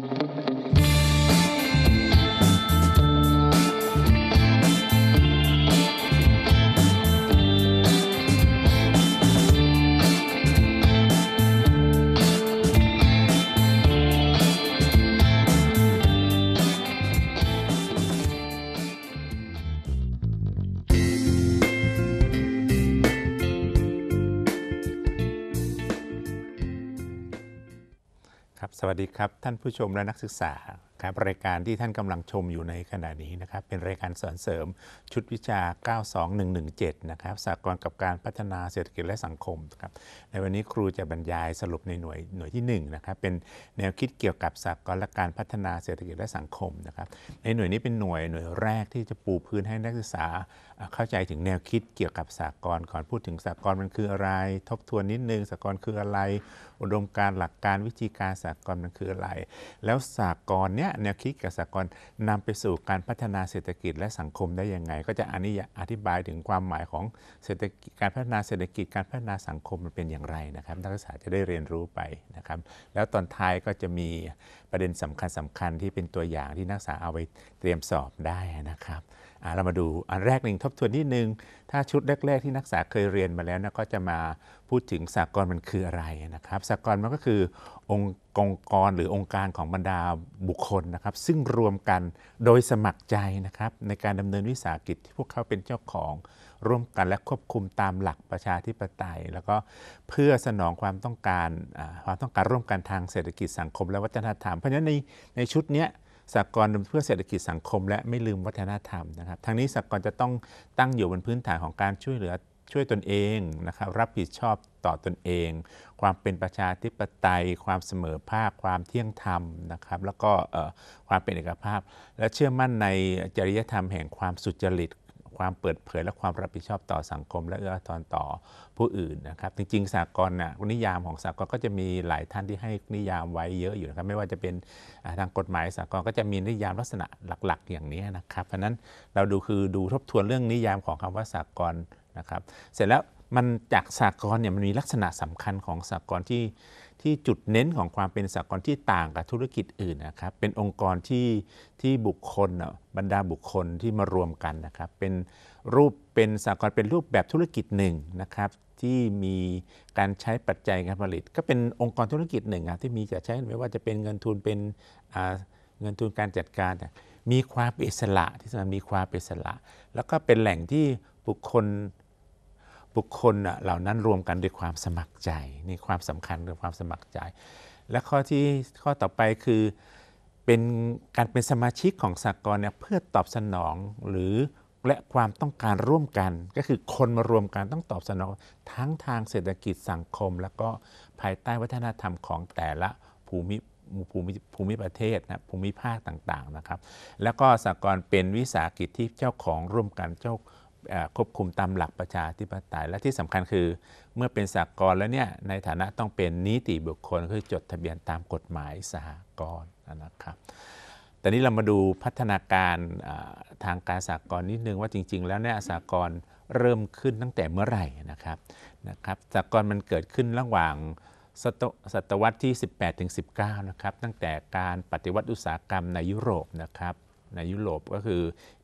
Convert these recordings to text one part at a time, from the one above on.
thank you สวัสดีครับ ท่านผู้ชมและนักศึกษาครับรายการที่ท่านกำลังชมอยู่ในขณะนี้นะครับเป็นรายการสอนเสริมชุดวิชา 92117 นะครับสากลกับการพัฒนาเศรษฐกิจและสังคมครับในวันนี้ครูจะบรรยายสรุปในหน่วยหน่วยที่1นะครับเป็นแนวคิดเกี่ยวกับสากลและการพัฒนาเศรษฐกิจและสังคมนะครับในหน่วยนี้เป็นหน่วยหน่วยแรกที่จะปูพื้นให้นักศึกษาเข้าใจถึงแนวคิดเกี่ยวกับสากลก่อนพูดถึงสากลมันคืออะไร ทบทวนนิดนึงสากลคืออะไร อุดมการหลักการวิธีการสากลมันคืออะไร แล้วสากลเนี้ยแนวคิดกับสากลนำไปสู่การพัฒนาเศรษฐกิจและสังคมได้ยังไง ก็จะอันนี้อธิบายถึงความหมายของเศรษฐกิจการพัฒนาเศรษฐกิจการพัฒนาสังคมมันเป็นอย่างไรนะครับ นักศึกษาจะได้เรียนรู้ไปนะครับ แล้วตอนท้ายก็จะมีประเด็นสำคัญสำคัญที่เป็นตัวอย่างที่นักศึกษาเอาไปเตรียมสอบได้นะครับเรามาดูอันแรกหนึ่งทบทวนนิดนึงถ้าชุดแรก ๆ ที่นักศึกษาเคยเรียนมาแล้วนะก็จะมาพูดถึงสากลมันคืออะไรนะครับสากลมันก็คือองค์องกรหรือองค์การของบรรดาบุคคลนะครับ ซึ่งรวมกันโดยสมัครใจนะครับในการดำเนินวิสาหกิจที่พวกเขาเป็นเจ้าของ ร่วมกันและควบคุมตามหลักประชาธิปไตย แล้วก็เพื่อสนองความต้องการความต้องการร่วมกันทางเศรษฐกิจสังคมและวัฒนธรรมเพราะฉะนั้นในในชุดเนี้ยสากลเพื่อเศรษฐกิจสังคมและไม่ลืมวัฒนธรรมนะครับทางนี้สากลจะต้องตั้งอยู่บนพื้นฐานของการช่วยเหลือช่วยตนเองนะครับรับผิดชอบต่อตนเอง ความเป็นประชาธิปไตย ความเสมอภาคความเที่ยงธรรมนะครับแล้วก็ความเป็นเอกภาพ และเชื่อมั่นในจริยธรรมแห่งความสุจริตความเปิดเผยและความรับผิดชอบต่อสังคมและเอื้อทอนต่อผู้อื่นนะครับ จริงๆสากลนะนิยามของสากลก็จะมีหลายท่านที่ให้นิยามไว้เยอะอยู่นะครับไม่ว่าจะเป็นทางกฎหมายสากลก็จะมีนิยามลักษณะหลักๆ อย่างนี้นะครับเพราะนั้นเราดูคือดูทบทวนเรื่องนิยามของคำว่าสากลนะครับ เสร็จแล้วมันจากสากลเนี่ยมันมีลักษณะสำคัญของสากลที่ที่จุดเน้นของความเป็นสากลที่ต่างกับธุรกิจอื่นนะครับ เป็นองค์กรที่ที่บุคคลบรรดาบุคคลที่มารวมกันนะครับ เป็นรูปเป็นสากลเป็นรูปแบบธุรกิจหนึ่งนะครับ ที่มีการใช้ปัจจัยการผลิต ก็เป็นองค์กรธุรกิจหนึ่งที่มีจะใช้ไม่ว่าจะเป็นเงินทุนเป็นเงินทุนการจัดการ มีความเป็นอิสระที่สำคัญมีความเป็นอิสระ แล้วก็เป็นแหล่งที่บุคคลบุคคลเหล่านั้นรวมกันด้วยความสมัครใจนี่ความสำคัญเรื่องความสมัครใจ และข้อที่ข้อต่อไปคือเป็นการเป็นสมาชิกของสากลเนี่ยเพื่อตอบสนองหรือและความต้องการร่วมกัน ก็คือคนมารวมกันต้องตอบสนองทั้งทางเศรษฐกิจสังคม แล้วก็ภายใต้วัฒนธรรมของแต่ละภูมิภูมิภูมิประเทศนะภูมิภาคต่างๆนะครับแล้วก็สากลเป็นวิสาหกิจที่เจ้าของร่วมกันเจ้าควบคุมตามหลักประชาธิปไตยและที่สำคัญคือ เมื่อเป็นสหกรณ์แล้วเนี่ยในฐานะต้องเป็นนิติบุคคลคือจดทะเบียนตามกฎหมายสหกรณ์นะครับแต่นี้เรามาดูพัฒนาการทางการสากลนิดนึงว่าจริงๆแล้วเนี่ยสากลเริ่มขึ้นตั้งแต่เมื่อไหร่นะครับนะครับสากลมันเกิดขึ้นระหว่างศตศตวรรษที่ 18-19นะครับตั้งแต่การปฏิวัติอุตสาหกรรมในยุโรปนะครับในยุโรปก็คือ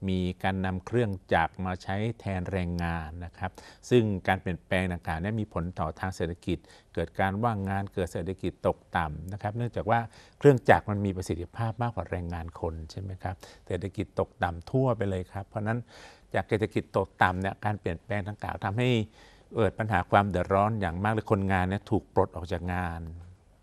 มีการนำเครื่องจักรมาใช้แทนแรงงานนะครับ ซึ่งการเปลี่ยนแปลงต่างๆนี้มีผลต่อทางเศรษฐกิจ เกิดการว่างงานเกิดเศรษฐกิจตกต่ำนะครับเนื่องจากว่าเครื่องจักรมันมีประสิทธิภาพมากกว่าแรงงานคนใช่ไหมครับเศรษฐกิจตกต่ำทั่วไปเลยครับเพราะนั้นจากเศรษฐกิจตกต่ำเนี่ยการเปลี่ยนแปลงทั้งกล่าวทำให้เกิดปัญหาความเดือดร้อนอย่างมากเลยคนงานเนี่ยถูกปลดออกจากงาน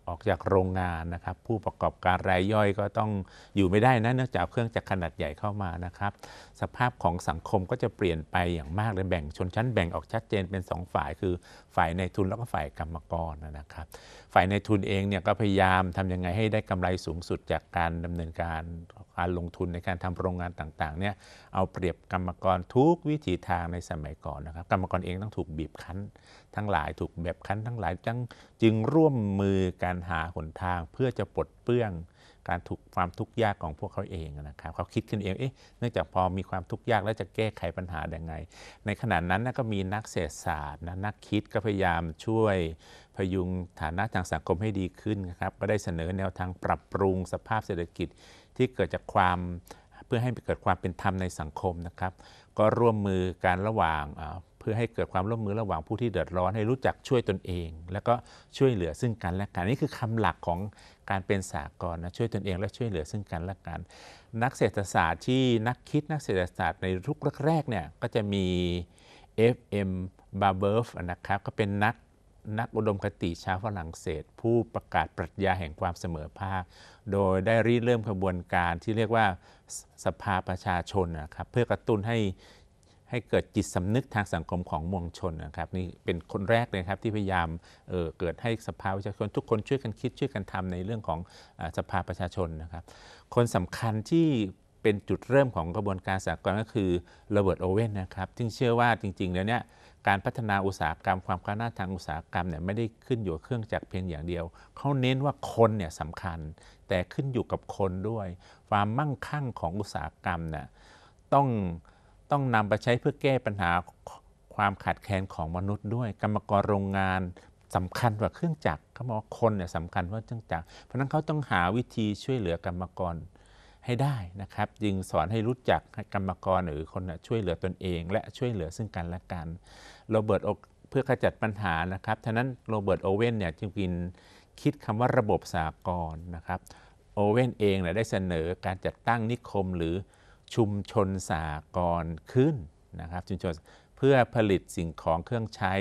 ออกจากโรงงานนะครับ ผู้ประกอบการรายย่อยก็ต้องอยู่ไม่ได้นะเนื่องจากเครื่องจักรขนาดใหญ่เข้ามานะครับ สภาพของสังคมก็จะเปลี่ยนไปอย่างมากเลยแบ่งชนชั้นแบ่งออกชัดเจนเป็น 2 ฝ่ายคือฝ่ายในทุนแล้วก็ฝ่ายกรรมกรนะครับ ฝ่ายในทุนเองเนี่ยก็พยายามทํำยังไงให้ได้กำไรสูงสุดจากการดำเนินการการลงทุนในการทำโรงงานต่าง ๆเนี่ยเอาเปรียบกรรมกรทุกวิถีทางในสมัยก่อนนะครับ กรรมกรเองต้องถูกบีบคั้นทั้งหลายถูกแบบคั้นทั้งหลายจึงจึงร่วมมือการหาหนทางเพื่อจะปลดเปลื้องการถูกความทุกข์ยากของพวกเขาเองนะครับ เขาคิดขึ้นเองเอ๊ะเนื่องจากพอมีความทุกข์ยาก แล้วจะแก้ไขปัญหาอย่างไง ในขณะนั้นก็มีนักเศรษฐศาสตร์นะนักคิดก็พยายามช่วยพยุงฐานะทางสังคมให้ดีขึ้นนะครับก็ได้เสนอแนวทางปรับปรุงสภาพเศรษฐกิจที่เกิดจากความเพื่อให้เกิดความเป็นธรรมในสังคมนะครับ ก็ร่วมมือการระหว่างพื่อให้เกิดความร่วมมือระหว่างผู้ที่เดือดร้อนให้รู้จักช่วยตนเอง แล้วก็ช่วยเหลือซึ่งกันและกันนี่คือคำหลักของการเป็นสากลนะช่วยตนเองและช่วยเหลือซึ่งกันและกัน นักเศรษฐศาสตร์ที่นักคิดนักเศรษฐศาสตร์ในรุกแรกๆเนี่ยก็จะมี F.M. b a r b e r f นะครับก็เป็นนักนักอุดมคติชาวฝรั่งเศสผู้ประกาศปรัชญาแห่งความเสมอภาคโดยได้ริเริ่มกระบวนการที่เรียกว่าสภาประชาชนนะครับเพื่อกระตุ้นให้ให้เกิดจิตสำนึกทางสังคมของมวลชนนะครับนี่เป็นคนแรกเลยครับที่พยายามเเกิดให้สภาประชาชนทุกคนช่วยกันคิดช่วยกันทำในเรื่องของสภาประชาชนนะครับ คนสำคัญที่เป็นจุดเริ่มของกระบวนการสากลก็คือโรเบิร์ตโอเว่นนะครับซึ่งเชื่อว่าจริงๆแล้วเนี่ยการพัฒนาอุตสาหกรรม ความก้าวหน้าทางอุตสาหกรรมเนี่ยไม่ได้ขึ้นอยู่เครื่องจักรเพียงอย่างเดียวเขาเน้นว่าคนเนี่ยสำคัญ แต่ขึ้นอยู่กับคนด้วย ความมั่งคั่งของอุตสาหกรรมน่ยต้องต้องนำไปใช้เพื่อแก้ปัญหาความขาดแคลนของมนุษย์ด้วย กรรมกรโรงงานสำคัญกว่าเครื่องจักรเขาบอกว่าคนเนี่ยสำคัญว่าเครื่องจักรเพราะนั้นเขาต้องหาวิธีช่วยเหลือกรรมกรให้ได้นะครับ จึงสอนให้รู้จักกรรมกรหรือคนช่วยเหลือตนเอง และช่วยเหลือซึ่งกันและกันโรเบิร์ตเพื่อขจัดปัญหานะครับท่านั้นโรเบิร์ตโอเว่นเนี่ยจึงกินคิดคำว่าระบบสากลนะครับโอเว่นเองเนี่ยได้เสนอการจัดตั้งนิคมหรือชุมชนสากรขึ้นนะครับชุมชนเพื่อผลิตสิ่งของเครื่องใช้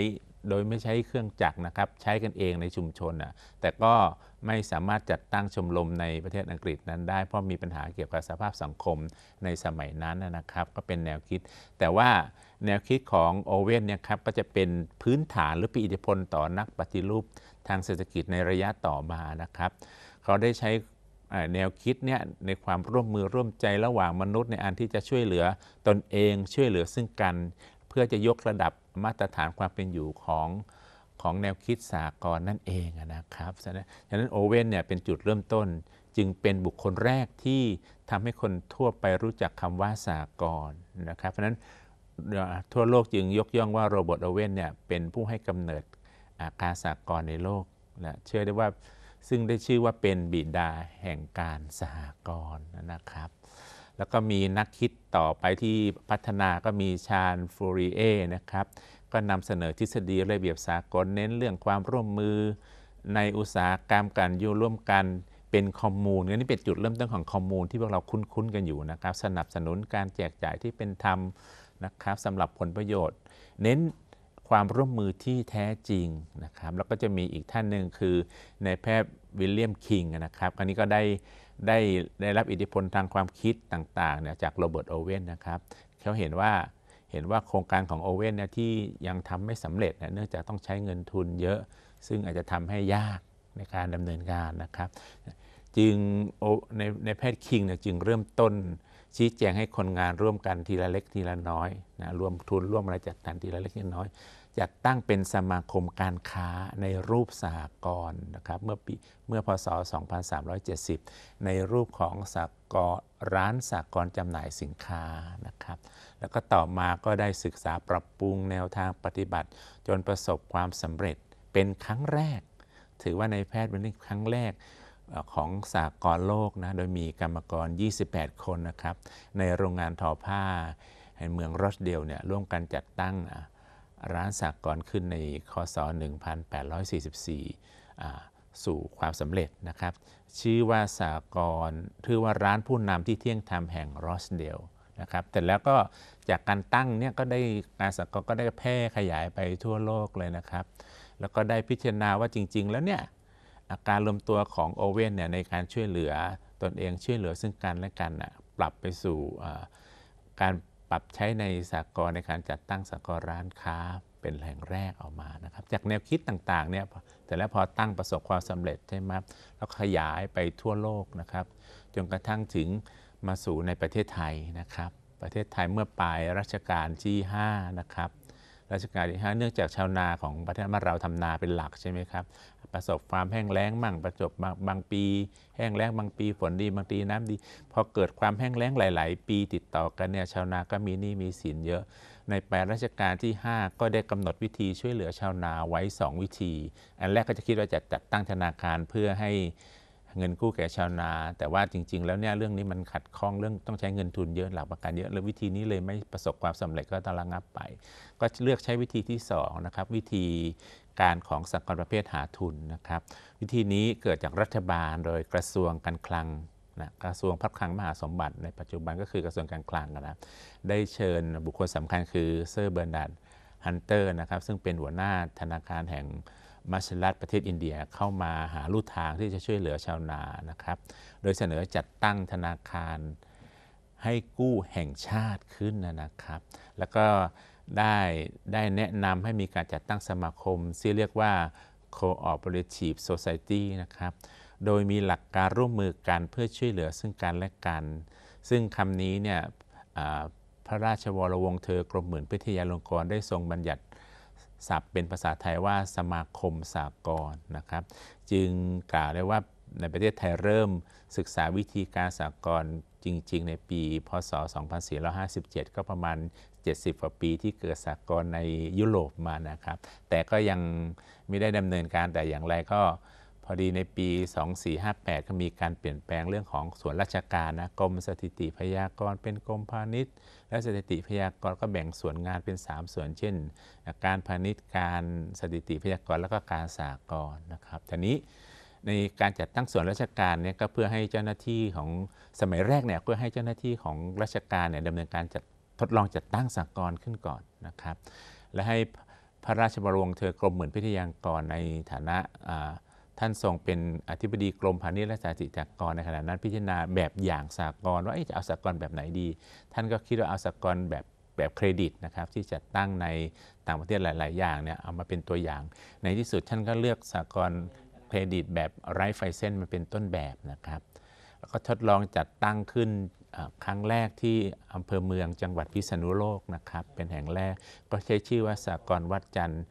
โดยไม่ใช้เครื่องจักรนะครับใช้กันเองในชุมชนนะแต่ก็ไม่สามารถจัดตั้งชมรมในประเทศอังกฤษนั้น ได้เพราะมีปัญหาเกี่ยวกับสภาพสังคมในสมัยนั้นนะครับก็เป็นแนวคิด แต่ว่าแนวคิดของโอเว่นเนี่ยครับก็จะเป็นพื้นฐานหรือปีอิทธิพลต่อนักปฏิรูปทางเศรษฐกิจในระยะต่อมานะครับเขาได้ใช้แนวคิดเนี่ยในความร่วมมือร่วมใจระหว่างมนุษย์ในอันที่จะช่วยเหลือตนเอง ช่วยเหลือซึ่งกัน เพื่อจะยกระดับมาตรฐานความเป็นอยู่ของของแนวคิดสากลนั่นเองนะครับฉะนั้นโอเว่นเนี่ยเป็นจุดเริ่มต้นจึงเป็นบุคคลแรกที่ทำให้คนทั่วไปรู้จักคำว่าสากลนะครับเพราะนั้นทั่วโลกจึงยกย่องว่าโรเบิร์ตโอเว่นเนี่ยเป็นผู้ให้กำเนิดอาการสากลในโลกนะเชื่อได้ว่าซึ่งได้ชื่อว่าเป็นบิดาแห่งการสหกรณ์นะครับ แล้วก็มีนักคิดต่อไปที่พัฒนาก็มีชาญฟูรีเอนะครับ ก็นำเสนอทฤษฎีระเบียบสากลเน้นเรื่องความร่วมมือในอุตสาหกรรมการอยู่ร่วมกันเป็นคอมมูนนี่เป็นจุดเริ่มต้นของคอมมูนที่พวกเราคุ้นๆกันอยู่นะครับ สนับสนุนการแจกจ่ายที่เป็นธรรมนะครับสำหรับผลประโยชน์ เน้นความร่วมมือที่แท้จริงนะครับ แล้วก็จะมีอีกท่านหนึ่งคือนายแพทย์วิลเลียมคิงนะครับ ครั้นี้ก็ได้ได้ได้รับอิทธิพลทางความคิดต่างๆเนี่ยจากโรเบิร์ตโอเว่นนะครับเขาเห็นว่าเห็นว่าโครงการของโอเว่นเนี่ยที่ยังทำไม่สำเร็จเนื่องจากต้องใช้เงินทุนเยอะ ซึ่งอาจจะทำให้ยากในการดำเนินการนะครับ จึงในในแพทย์คิงเนี่ยจึงเริ่มต้นชี้แจงให้คนงานร่วมกันทีละเล็กทีละน้อยนะรวมทุนร่วมอะไรจัดการทีละเล็กทีละน้อยจัดตั้งเป็นสมาคมการค้าในรูปสหกรณ์นะครับเมื่อปีเมื่อพศ 2370 ในรูปของสหกรณ์ร้านสหกรณ์จำหน่ายสินค้านะครับ แล้วก็ต่อมาก็ได้ศึกษาปรับปรุงแนวทางปฏิบัติ จนประสบความสำเร็จเป็นครั้งแรก ถือว่าในแพทย์เป็นครั้งแรกของสาก์โลกนะโดยมีกรรมกร 28 คนนะครับ ในโรงงานทอผ้าในเมืองรอสเดลเนี่ยร่วมกันจัดตั้งร้านสักก่อนขึ้นในคศ1844สู่ความสำเร็จนะครับ ชื่อว่าสากรชื่อว่าร้านผู้นำที่เที่ยงธรรมแห่งรอสเดลนะครับ แต่แล้วก็จากการตั้งเนี่ยก็ได้การสากรก็ได้แพร่ขยายไปทั่วโลกเลยนะครับ แล้วก็ได้พิจารณาว่าจริง ๆ แล้วเนี่ยอาการรวมตัวของโอเว่นเนี่ยในการช่วยเหลือตนเองช่วยเหลือซึ่งกันและกันปรับไปสู่การรับใช้ในสากลในการจัดตั้งสากลร้านค้าเป็นแหล่งแรกออกมานะครับ จากแนวคิดต่างๆเนี่ยแต่แล้วพอตั้งประสบความสำเร็จใช่ไหมแล้วขยายไปทั่วโลกนะครับ จนกระทั่งถึงมาสู่ในประเทศไทยนะครับ ประเทศไทยเมื่อปลายรัชกาลที่5นะครับรัชกาลที่5เนื่องจากชาวนาของประเทศมาเราทำนาเป็นหลักใช่ไหมครับประสบความแห้งแล้งมั่งประสบบางบางปี แห้งแล้งบางปีฝนดีบางปีน้ำดีพอเกิดความแห้งแล้งหลาย ๆ ปีติดต่อกันเนี่ยชาวนาก็มีหนี้มีสินเยอะ ในแปลรัชกาลที่ 5 ก็ได้กำหนดวิธีช่วยเหลือชาวนาไว้ 2 วิธี อันแรกก็จะคิดว่าจะจัดตั้งธนาคารเพื่อให้เงินกู้แก่ชาวนา แต่ว่าจริงๆแล้วเนี่ยเรื่องนี้มันขัดข้องเรื่องต้องใช้เงินทุนเยอะหลักประกันเยอะแล้ววิธีนี้เลยไม่ประสบความสำเร็จก็ต้องระงับไป ก็เลือกใช้วิธีที่2นะครับวิธีการของสังกัดประเภทหาทุนนะครับ วิธีนี้เกิดจากรัฐบาลโดยกระทรวงการคลังนะกระทรวงพัฒคลังมหาสมบัติในปัจจุบันก็คือกระทรวงการคลังนะได้เชิญบุคคลสำคัญคือเซอร์เบอร์นาร์ดฮันเตอร์นะครับซึ่งเป็นหัวหน้าธนาคารแห่งมัชลัดประเทศอินเดียเข้ามาหาลู่ทางที่จะช่วยเหลือชาวนานะครับ โดยเสนอจัดตั้งธนาคารให้กู้แห่งชาติขึ้นนะครับ แล้วก็ได้ได้แนะนำให้มีการจัดตั้งสมาคมที่เรียกว่า Cooperative Society นะครับ โดยมีหลักการร่วมมือกันเพื่อช่วยเหลือซึ่งกันและกัน ซึ่งคำนี้เนี่ยพระราชวรวงศ์เธอกรมหมื่นพิทยาลงกรได้ทรงบัญญัติศัพท์เป็นภาษาไทยว่าสมาคมสากลนะครับจึงกล่าวได้ว่าในประเทศไทยเริ่มศึกษาวิธีการสากลจริงๆ ในปีพศ 2457 ก็ประมาณ 70 กว่าปีที่เกิดสากลในยุโรปมานะครับ แต่ก็ยังไม่ได้ดำเนินการแต่อย่างไรก็พอดีในปี 2458 ก็มีการเปลี่ยนแปลงเรื่องของส่วนราชการนะกรมสถิติพยากรณ์เป็น กรมพาณิชย์ และสถิติพยากรณ์ก็แบ่งส่วนงานเป็น 3 ส่วน เช่น การพาณิชย์การสถิติพยากรณ์แล้วก็การสากลนะครับทีนี้ในการจัดตั้งส่วนราชการเนี่ยก็เพื่อให้เจ้าหน้าที่ของสมัยแรกเนี่ยเพื่อให้เจ้าหน้าที่ของราชการเนี่ยดำเนินการจัดทดลองจัดตั้งสากลขึ้นก่อนนะครับ และให้พระราชบรวงเธอกรมหมื่นพิทยากรในฐานะท่านทรงเป็นอธิบดีกรมพาณิชย์และสาธิจกกร ในขณะนั้นพิจารณาแบบอย่างสากลว่าจะเอาสากลแบบไหนดี ท่านก็คิดว่าเอาสากลแบบแบบเครดิตนะครับที่จะตั้งในต่างประเทศหลาย ๆ อย่างเนี่ยเอามาเป็นตัวอย่างในที่สุดท่านก็เลือกสากลเครดิต แบบไร้ไฟเส้นมาเป็นต้นแบบนะครับแล้วก็ทดลองจัดตั้งขึ้นครั้งแรกที่อำเภอเมืองจังหวัดพิษณุโลกนะครับเป็นแห่งแรก ก็ใช้ชื่อว่าสากลวัดจันทร์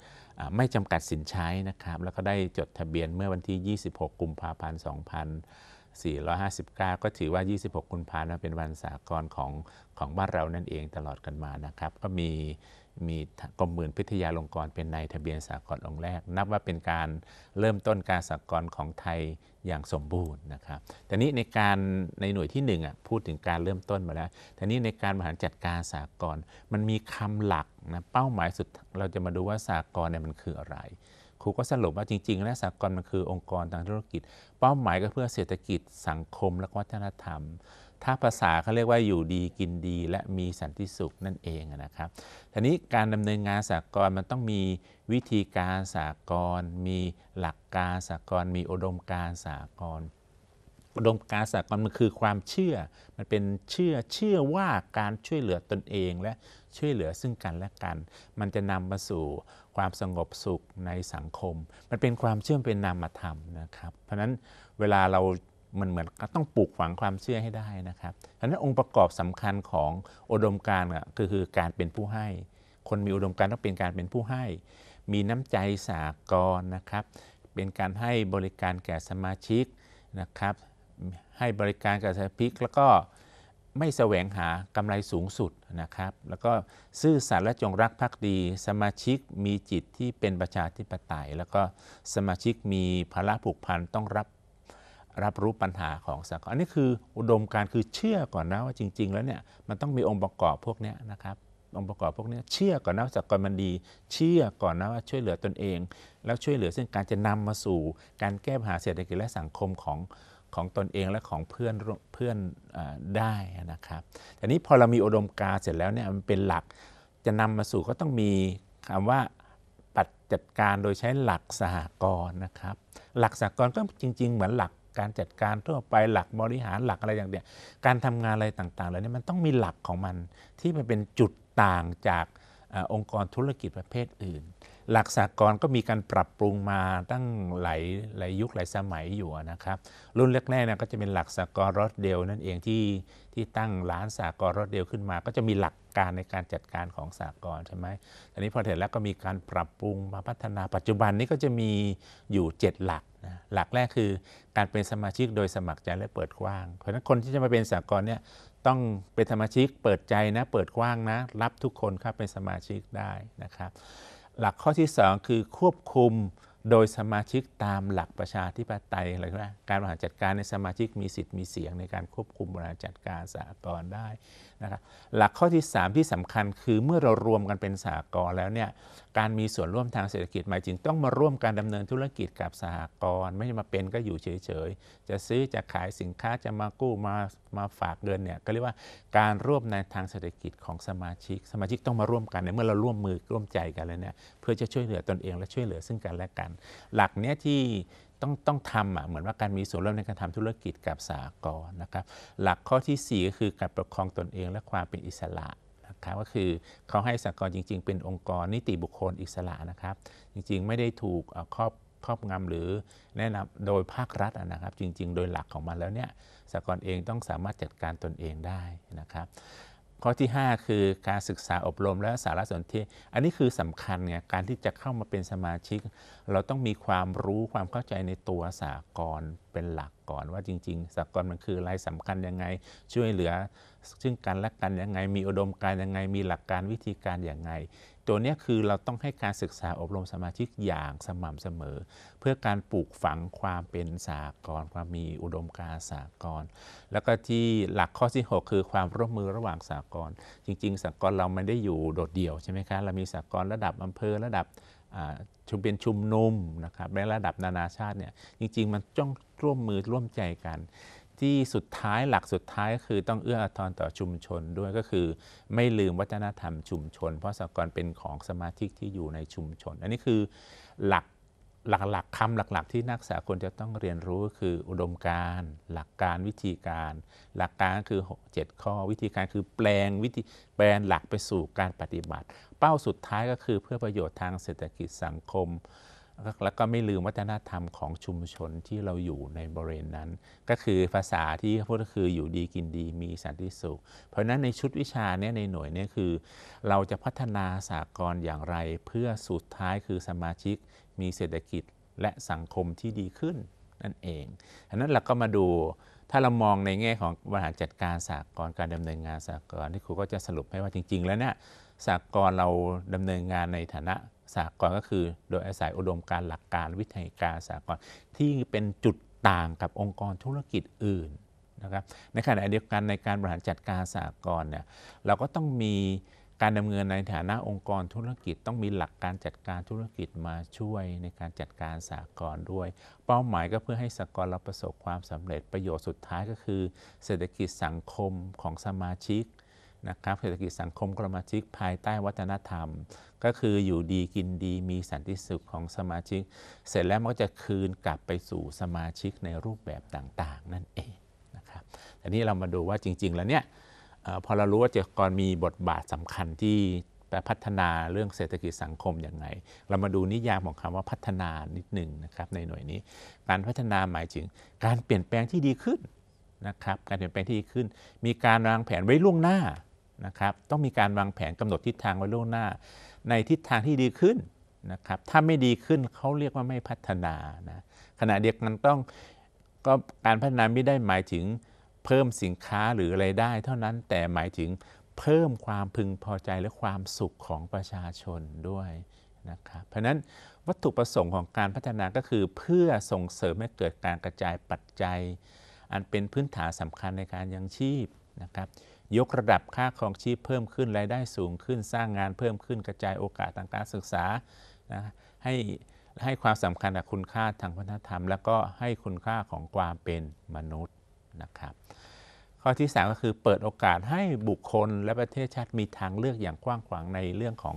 ไม่จำกัดสินใช้นะครับ แล้วก็ได้จดทะเบียนเมื่อวันที่ 26 กุมภาพันธ์ 2459 ก็ถือว่า 26 กุมภาพันธ์เป็นวันสากลของของบ้านเรานั่นเองตลอดกันมานะครับ ก็มีมีกรมหมื่นพิทยาลงกรเป็นนายทะเบียนสากลองค์แรก นับว่าเป็นการเริ่มต้นการสากลของไทยอย่างสมบูรณ์นะครับ แต่นี้ในการในหน่วยที่1อ่ะพูดถึงการเริ่มต้นมาแล้ว แต่นี้ในการบริหารจัดการสากลมันมีคำหลักนะเป้าหมายสุดเราจะมาดูว่าสากลเนี่ยมันคืออะไรครูก็สรุปว่าจริงๆ แล้วสากลมันคือองค์กรทางธุรกิจ เป้าหมาย ก็เพื่อเศรษฐกิจสังคม และวัฒนธรรมถ้าภาษาเขาเรียกว่าอยู่ดีกินดี และมีสันติสุขนั่นเองนะครับ ทีนี้การดำเนินงานสากลมันต้องมีวิธีการสากลมีหลักการสากลมีอุดมการสากลอุดมการสากลมันคือความเชื่อมันเป็นเชื่อเชื่อว่าการช่วยเหลือตนเอง และช่วยเหลือซึ่งกันและกัน มันจะนำมาสู่ความสงบสุขในสังคม มันเป็นความเชื่อมเป็นนามธรรมนะครับเพราะนั้นเวลาเรามันเหมือนก็ต้องปลูกฝังความเชื่อให้ได้นะครับดังนั้นองค์ประกอบสำคัญของอุดมการณ์คือคือการเป็นผู้ให้ คนมีอุดมการณ์ต้องเป็นการเป็นผู้ให้ มีน้ำใจสากลนะครับ เป็นการให้บริการแก่สมาชิกนะครับ ให้บริการแก่สมาชิก แล้วก็ไม่แสวงหากำไรสูงสุดนะครับ แล้วก็ซื่อสัตย์และจงรักภักดี สมาชิกมีจิตที่เป็นประชาธิปไตย แล้วก็สมาชิกมีภาระผูกพันต้องรับรับรู้ปัญหาของสังคมอันนี้คือ อุดมการคือเชื่อก่อนนะว่าจริง ๆ แล้วเนี่ยมันต้องมีองค์ประกอบพวกนี้นะครับองค์ประกอบพวกนี้เชื่อก่อนนะสังคมมันดีเชื่อก่อนนะว่าช่วยเหลือตนเอง แล้วช่วยเหลือซึ่งการจะนำมาสู่การแก้ปัญหาเศรษฐกิจและสังคมของของตนเองและของเพื่อนเพื่อนอได้นะครับแต่นี้พอเรามีอุดมการเสร็จแล้วเนี่ยมันเป็นหลักจะนำมาสู่ก็ต้องมีคำว่า ปัดจัดการโดยใช้หลักสหกรณ์นะครับหลักสหกรณ์ก็จริง ๆ เหมือนหลักการจัดการทั่วไปหลักบริหารหลักอะไรอย่างเดียการทำงานอะไรต่างๆเหล่านี้มันต้องมีหลักของมันที่มันเป็นจุดต่างจากองค์กรธุรกิจประเภทอื่น หลักสากลก็มีการปรับปรุงมาตั้งหลายหลายยุคหลายสมัยอยู่นะครับรุ่นแรกๆนะก็จะเป็นหลักสากลรถเดียวนั่นเองที่ที่ตั้งร้านสากลรถเดียวขึ้นมา ก็จะมีหลักการในการจัดการของสากลใช่ไหมตอนนี้พอเสร็จแล้วก็มีการปรับปรุงมาพัฒนาปัจจุบันนี้ก็จะมีอยู่ 7 หลักนะหลักแรกคือการเป็นสมาชิกโดยสมัครใจและเปิดกว้าง เพราะฉะนั้นคนที่จะมาเป็นสากลเนี่ยต้องเป็นสมาชิกเปิดใจนะเปิดกว้างนะ รับทุกคนเข้าเป็นสมาชิกได้นะครับ หลักข้อที่ 2 คือ ควบคุมโดยสมาชิกตามหลักประชาธิปไตยอะไรนะการบริหารจัดการในสมาชิกมีสิทธิ์มีเสียงในการควบคุมบริหารจัดการสากลได้นะครับหลักข้อที่ 3 ที่สำคัญคือเมื่อเรารวมกันเป็นสหกรณ์แล้วเนี่ยการมีส่วนร่วมทางเศรษฐกิจหมายถึงต้องมาร่วมการดำเนินธุรกิจกับสหกรณ์ไม่ใช่มาเป็นก็อยู่เฉยๆจะซื้อจะขายสินค้าจะมากู้มามาฝากเงินเนี่ยก็เรียกว่าการร่วมในทางเศรษฐกิจของสมาชิก สมาชิกต้องมาร่วมกันเนเมื่อเราร่วมมือร่วมใจกันแล้วเนี่ยเพื่อจะช่วยเหลือตนเองและช่วยเหลือซึ่งกันและกัน หลักเนี้ยที่ต้องต้องทำอ่ะเหมือนว่าการมีส่วนร่วมในการทำธุรกิจกับสากลนะครับหลักข้อที่4ก็คือการปกครองตนเองและความเป็นอิสระนะครับก็คือเขาให้สากลจริง ๆเป็นองค์กรนิติบุคคลอิสระนะครับจริงๆ ไม่ได้ถูกครอบครอบงำหรือแนะนำโดยภาครัฐนะครับ จริง ๆ โดยหลักของมันแล้วเนี่ยสากลเองต้องสามารถจัดการตนเองได้นะครับข้อที่ 5 คือการศึกษาอบรมและสารสนเทศ อันนี้คือสำคัญเนี่ยการที่จะเข้ามาเป็นสมาชิก เราต้องมีความรู้ความเข้าใจในตัวสากลเป็นหลักก่อนว่าจริงๆ สากลมันคืออะไรสำคัญยังไงช่วยเหลือซึ่งกันและกันยังไง มีอุดมการยังไง มีหลักการวิธีการอย่างไงตัวนี้คือเราต้องให้การศึกษาอบรมสมาชิกอย่างสม่ำเสมอ เพื่อการปลูกฝังความเป็นสากลความมีอุดมการสากลแล้วก็ที่หลักข้อที่6คือความร่วมมือระหว่างสากลจริง ๆสากลเราไม่ได้อยู่โดดเดี่ยวใช่ไหมคะเรามีสากลระดับอำเภอระดับชุมเป็นชุมนุมนะครับในระดับนานาชาติเนี่ยจริงๆ มันจ้องร่วมมือร่วมใจกันที่สุดท้ายหลักสุดท้ายคือต้องเอื้ออาทรต่อชุมชน ด้วยก็คือ ไม่ลืมวัฒนธรรมชุมชน เพราะสหกรเป็นของสมาชิกที่อยู่ในชุมชน อันนี้คือหลักหลักๆคำหลัก ๆ ที่นักศึกษาควรจะต้องเรียนรู้คือ อุดมการหลักการวิธีการ หลักการคือ6 7ข้อ วิธีการคือแปลงวิธีแปลงหลักไปสู่การปฏิบัติ เป้าสุดท้ายก็คือเพื่อประโยชน์ทางเศรษฐกิจสังคมแล้วก็ไม่ลืมวัฒนธรรมของชุมชนที่เราอยู่ในบริเวณนั้น ก็คือภาษาที่พูดก็คืออยู่ดีกินดีมีสันติสุข เพราะนั้นในชุดวิชาเนี่ยในหน่วยเนี่ยคือ เราจะพัฒนาสากลอย่างไรเพื่อสุดท้ายคือสมาชิก มีเศรษฐกิจและสังคมที่ดีขึ้นนั่นเองอันนั้นเราก็มาดูถ้าเรามองในแง่ของบริหารจัดการสากลการดำเนินงานสากลที่ครูก็จะสรุปให้ว่าจริง ๆ แล้วเนี่ยสากลเราดำเนินงานในฐานะสากลก็คือ โดยอาศัยอุดมการหลักการวิทยาการสากลที่เป็นจุดต่างกับองค์กรธุรกิจอื่นนะครับในขณะเดียวกันในการบริหารจัดการสากลเนี่ยเราก็ต้องมีการดำเนินในฐานะองค์กรธุรกิจต้องมีหลักการจัดการธุรกิจมาช่วยในการจัดการสากลด้วย เป้าหมายก็เพื่อให้สากลเราประสบความสำเร็จ ประโยชน์สุดท้ายก็คือ เศรษฐกิจสังคมของสมาชิกนะครับเศรษฐกิจสังคมกรมาชิก ภายใต้วัฒนธรรม ก็คืออยู่ดีกินดีมีสันติสุขของสมาชิก เสร็จแล้วมันก็จะคืนกลับไปสู่สมาชิกในรูปแบบต่างๆนั่นเองนะครับ ทีนี้เรามาดูว่าจริง ๆ แล้วเนี่ยพอเรารู้ว่าเจกรมีบทบาทสำคัญที่พัฒนาเรื่องเศรษฐกิจสังคมอย่างไรเรามาดูนิยามของคำว่าพัฒนานิดหนึ่งนะครับในหน่วยนี้ การพัฒนาหมายถึงการเปลี่ยนแปลงที่ดีขึ้นนะครับการเปลี่ยนแปลงที่ดีขึ้น มีการวางแผนไว้ล่วงหน้านะครับต้องมีการวางแผนกำหนดทิศทางไว้ล่วงหน้า ในทิศทางที่ดีขึ้นนะครับถ้าไม่ดีขึ้นเขาเรียกว่าไม่พัฒนานะขณะเดียวกันต้องก็การพัฒนาไม่ได้หมายถึงเพิ่มสินค้าหรืออะไรได้ เท่านั้นแต่หมายถึงเพิ่มความพึงพอใจและความสุขของประชาชนด้วยนะครับเพราะนั้นวัตถุประสงค์ของการพัฒนาก็คือเพื่อส่งเสริมให้เกิดการกระจายปัจจัย อันเป็นพื้นฐานสำคัญในการยังชีพนะครับยกระดับค่าครองชีพเพิ่มขึ้น รายได้สูงขึ้นสร้างงานเพิ่มขึ้นกระจายโอกาสทางการศึกษานะให้ให้ความสำคัญกับคุณค่าทางวัฒนธรรม แล้วก็ให้คุณค่าของความเป็นมนุษย์นะครับ ข้อที่ 3 ก็คือเปิดโอกาสให้บุคคลและประเทศชาติมีทางเลือกอย่างกว้างขวางในเรื่องของ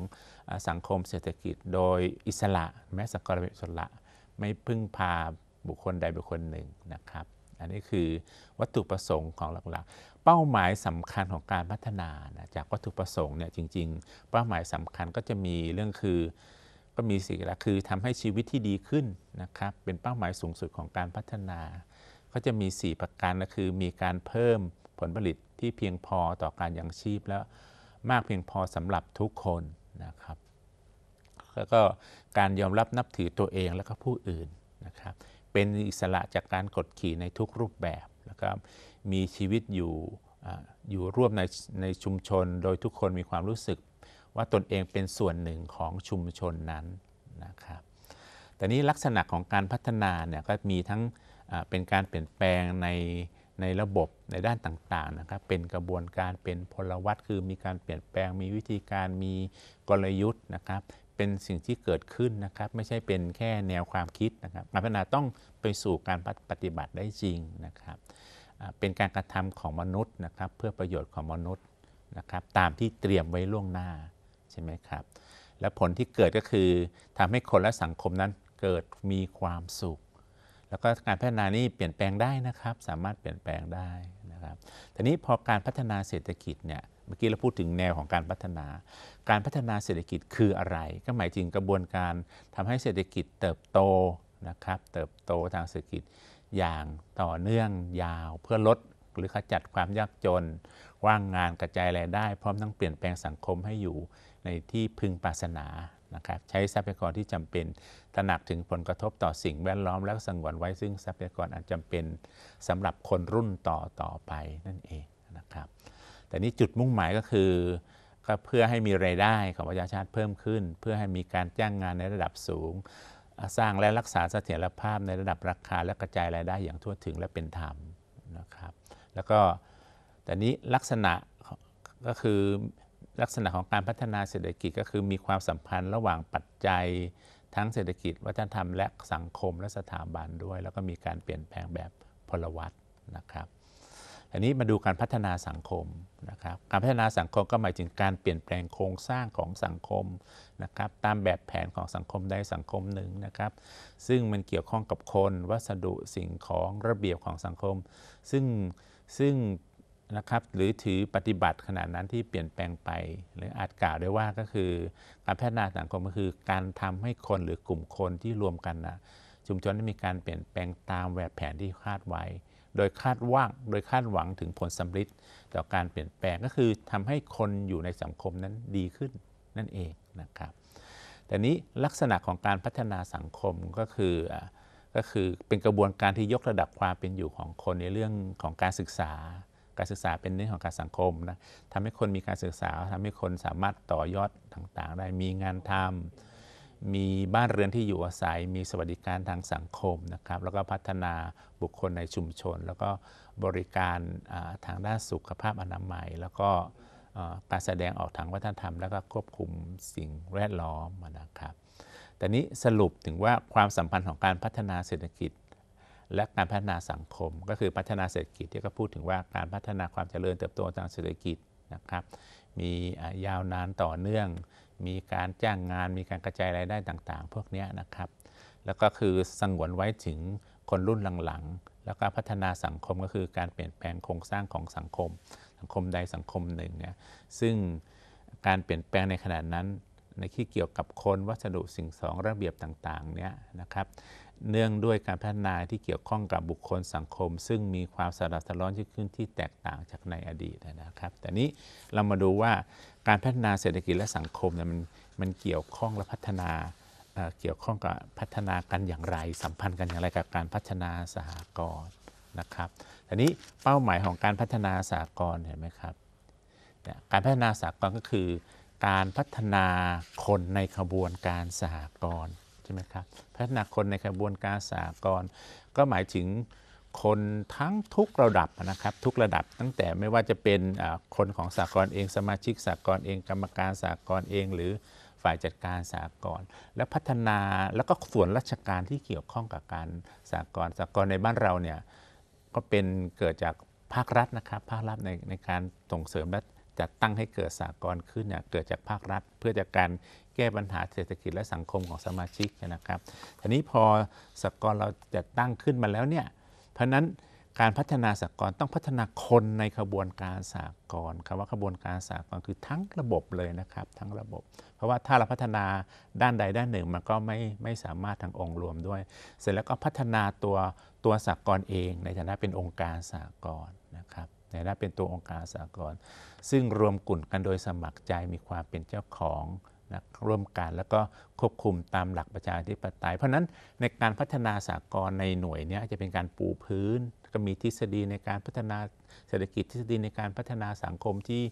สังคมเศรษฐกิจโดยอิสระ แม้สัลเมอิสระไม่พึ่งพาบุคคลใดบุคคลหนึ่งนะครับอันนี้คือวัตถุประสงค์ของหลักๆ เป้าหมายสำคัญของการพัฒนานะจากวัตถุประสงค์เนี่ยจริงๆ เป้าหมายสำคัญก็จะมีเรื่องคือก็มีสิ่งละคือ ทำให้ชีวิตที่ดีขึ้นนะครับ เป็นเป้าหมายสูงสุดของการพัฒนา ก็จะมี4ประการก็คือมีการเพิ่มผลผลิตที่เพียงพอต่อการยังชีพแล้วมากเพียงพอสำหรับทุกคนนะครับ แล้วก็การยอมรับนับถือตัวเองและก็ผู้อื่นนะครับเป็นอิสระจากการกดขี่ในทุกรูปแบบนะครับ มีชีวิตอยู่อยู่ร่วมในในชุมชนโดยทุกคนมีความรู้สึก ว่าตนเองเป็นส่วนหนึ่งของชุมชนนั้นนะครับแต่นี้ลักษณะของการพัฒนาเนี่ยก็มีทั้งเป็นการเปลี่ยนแปลงในในระบบในด้านต่างๆนะครับ เป็นกระบวนการเป็นพลวัตคือ มีการเปลี่ยนแปลงมีวิธีการมีกลยุทธ์นะครับเป็นสิ่งที่เกิดขึ้นนะครับไม่ใช่เป็นแค่แนวความคิด นะครับการพัฒนาต้องไปสู่การปฏิบัติได้จริงนะครับเป็นการกระทำของมนุษย์นะครับเพื่อประโยชน์ของมนุษย์นะครับตามที่เตรียมไว้ล่วงหน้าใช่ไหมครับและผลที่เกิดก็คือทำให้คนและสังคมนั้นเกิดมีความสุข แล้วก็การพัฒนานี่เปลี่ยนแปลงได้นะครับสามารถเปลี่ยนแปลงได้นะครับทีนี้พอการพัฒนาเศรษฐกิจเนี่ยเมื่อกี้เราพูดถึงแนวของการพัฒนา การพัฒนาเศรษฐกิจคืออะไร ก็หมายถึงกระบวนการทำให้เศรษฐกิจเติบโตนะครับ เติบโตทางเศรษฐกิจอย่างต่อเนื่องยาวเพื่อลดหรือขจัดความยากจน ว่างงานกระจายรายได้พร้อมทั้งเปลี่ยนแปลงสังคมให้อยู่ในที่พึงปรารถนา นะครับใช้ทรัพยากรที่จำเป็น ตระหนักถึงผลกระทบต่อสิ่งแวดล้อมและสงวนไว้ซึ่งทรัพยากรอันจำเป็นสำหรับคนรุ่นต่อต่อไปนั่นเองนะครับแต่นี้จุดมุ่งหมายก็คือก็เพื่อให้มีไรายได้ของประชาชาติเพิ่มขึ้น เพื่อให้มีการจ้างงานในระดับสูง สร้างและรักษาเสถียรภาพในระดับราคาและกระจายรายได้อย่างทั่วถึงและเป็นธรรมนะครับแล้วก็แต่นี้ลักษณะก็คือลักษณะของการพัฒนาเศรษฐกิจก็คือมีความสัมพันธ์ระหว่างปัจจัยทั้งเศรษฐกิจ วัฒนธรรมและสังคม และสถาบันด้วย แล้วก็มีการเปลี่ยนแปลงแบบพลวัตนะครับอันนี้มาดูการพัฒนาสังคมนะครับการพัฒนาสังคมก็หมายถึงการเปลี่ยนแปลงโครงสร้างของสังคมนะครับตามแบบแผนของสังคมใดสังคมหนึ่งนะครับ ซึ่งมันเกี่ยวข้องกับคนวัสดุสิ่งของระเบียบของสังคม ซึ่งซึ่งนะครับหรือถือปฏิบัติขนาดนั้นที่เปลี่ยนแปลงไป หรืออาจกล่าวได้ว่าก็คือ การพัฒนาสังคมก็คือการทำให้คนหรือกลุ่มคนที่รวมกันนะชุมชนได้มีการเปลี่ยนแปลงตามแบบแผนที่คาดไว้โดยคาดว่างโดยคาดหวังถึงผลสัมฤทธิ์ต่อการเปลี่ยนแปลงก็คือ ทำให้คนอยู่ในสังคมนั้นดีขึ้นนั่นเองนะครับแต่นี้ลักษณะของการพัฒนาสังคมก็คือก็คือเป็นกระบวนการที่ยกระดับความเป็นอยู่ของคนในเรื่องของการศึกษา การศึกษาเป็นเรื่องของการสังคมนะทำให้คนมีการศึกษาทำให้คนสามารถต่อยอดต่างๆ ได้มีงานทำมีบ้านเรือนที่อยู่อาศัย มีสวัสดิการทางสังคมนะครับแล้วก็พัฒนาบุคคลในชุมชน แล้วก็บริการทางด้านสุขภาพอนามัย แล้วก็การแสดงออกทางวัฒนธรรมแล้วก็ควบคุมสิ่งแวดล้อมนะครับแต่นี้สรุปถึงว่าความสัมพันธ์ของการพัฒนาเศรษฐกิจ และการพัฒนาสังคม ก็คือพัฒนาเศรษฐกิจที่ก็พูดถึงว่าการพัฒนาความเจริญเติบโตทางเศรษฐกิจนะครับมียาวนานต่อเนื่องมีการจ้างงานมีการกระจายรายได้ต่างๆ พวกนี้นะครับแล้วก็คือสงวนไว้ถึงคนรุ่นหลังๆ แล้วก็พัฒนาสังคมก็คือการเปลี่ยนแปลงโครงสร้างของสังคม สังคมใดสังคมหนึ่งเนี่ยซึ่งการเปลี่ยนแปลงในขณะนั้นในที่เกี่ยวกับคนวัสดุสิ่งสองระเบียบต่าง ๆ เนี่ยนะครับ เนื่องด้วยการพัฒนาที่เกี่ยวข้องกับบุคคลสังคม ซึ่งมีความสลับสล้อนขึ้นที่แตกต่างจากในอดีตนะครับแต่นี้เรามาดูว่าการพัฒนาเศรษฐกิจและสังคมเนี่ยมันมันเกี่ยวข้องและพัฒนาเกี่ยวข้องกับพัฒนากันอย่างไรสัมพันธ์กันอย่างไรกับการพัฒนาสหกรณ์นะครับทีนี้เป้าหมายของการพัฒนาสหกรณ์เห็นไหมครับการพัฒนาสหกรณ์ก็คือ การพัฒนาคนในขบวนการสหกรณ์ใช่ไหมครับพัฒนาคนในขบวนการสหกรณ์ก็หมายถึงคนทั้งทุกระดับนะครับทุกระดับตั้งแต่ไม่ว่าจะเป็นคนของสากลเองสมาชิกสากลเองกรรมการสากลเองหรือฝ่ายจัดการสากลและพัฒนาแล้วก็ส่วนราชการที่เกี่ยวข้องกับการสากลสากลในบ้านเราเนี่ยก็เป็นเกิดจากภาครัฐนะครับ ภาครัฐในในการส่งเสริมและจัดตั้งให้เกิดสากลขึ้นเนี่ยเกิดจากภาครัฐเพื่อจากการแก้ปัญหาเศรษฐกิจและสังคมของสมาชิกนะครับ ทีนี้พอสากลเราจัดตั้งขึ้นมาแล้วเนี่ยเพราะนั้นการพัฒนาสากลต้องพัฒนาคนในขบวนการสากลคำว่าขบวนการสากลคือทั้งระบบเลยนะครับทั้งระบบ เพราะว่าถ้าเราพัฒนาด้านใดด้านหนึ่งมันก็ไม่ไม่สามารถทางองค์รวมด้วย เสร็จแล้วก็พัฒนาตัวตัวสากลเอง ในฐานะเป็นองค์การสากลนะครับในฐานะเป็นตัวองค์การสากลซึ่งรวมกลุ่นกันโดยสมัครใจมีความเป็นเจ้าของะร่วมกันแล้วก็ควบคุมตามหลักประชาธิปไตย เพราะนั้นในการพัฒนาสากลในหน่วยนี้จะเป็นการปูพื้น ก็มีทฤษฎีในการพัฒนาเศรษฐกิจทฤษฎีในการพัฒนาสังคมที่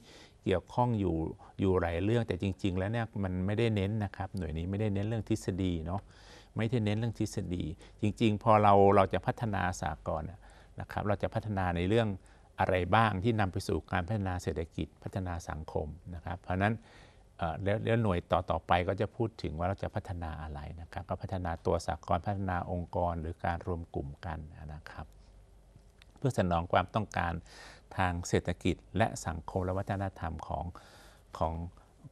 เกี่ยวข้องอยู่อยู่หลายเรื่องแต่จริง ๆ แล้วเนี่ยมันไม่ได้เน้นนะครับหน่วยนี้ไม่ได้เน้นเรื่องทฤษฎีเนาะไม่ได้เน้นเรื่องทฤษฎี จริง ๆ พอเราเราจะพัฒนาสากลนะครับเราจะพัฒนาในเรื่องอะไรบ้างที่นำไปสู่การพัฒนาเศรษฐกิจพัฒนาสังคมนะครับเพราะนั้นแล้วหน่วยต่อต่อไปก็จะพูดถึงว่าเราจะพัฒนาอะไรนะครับ ก็พัฒนาตัวสากลพัฒนาองค์กรหรือการรวมกลุ่มกันนะครับ เพื่อสนองความต้องการทางเศรษฐกิจ และสังคมและวัฒนธรรมของของ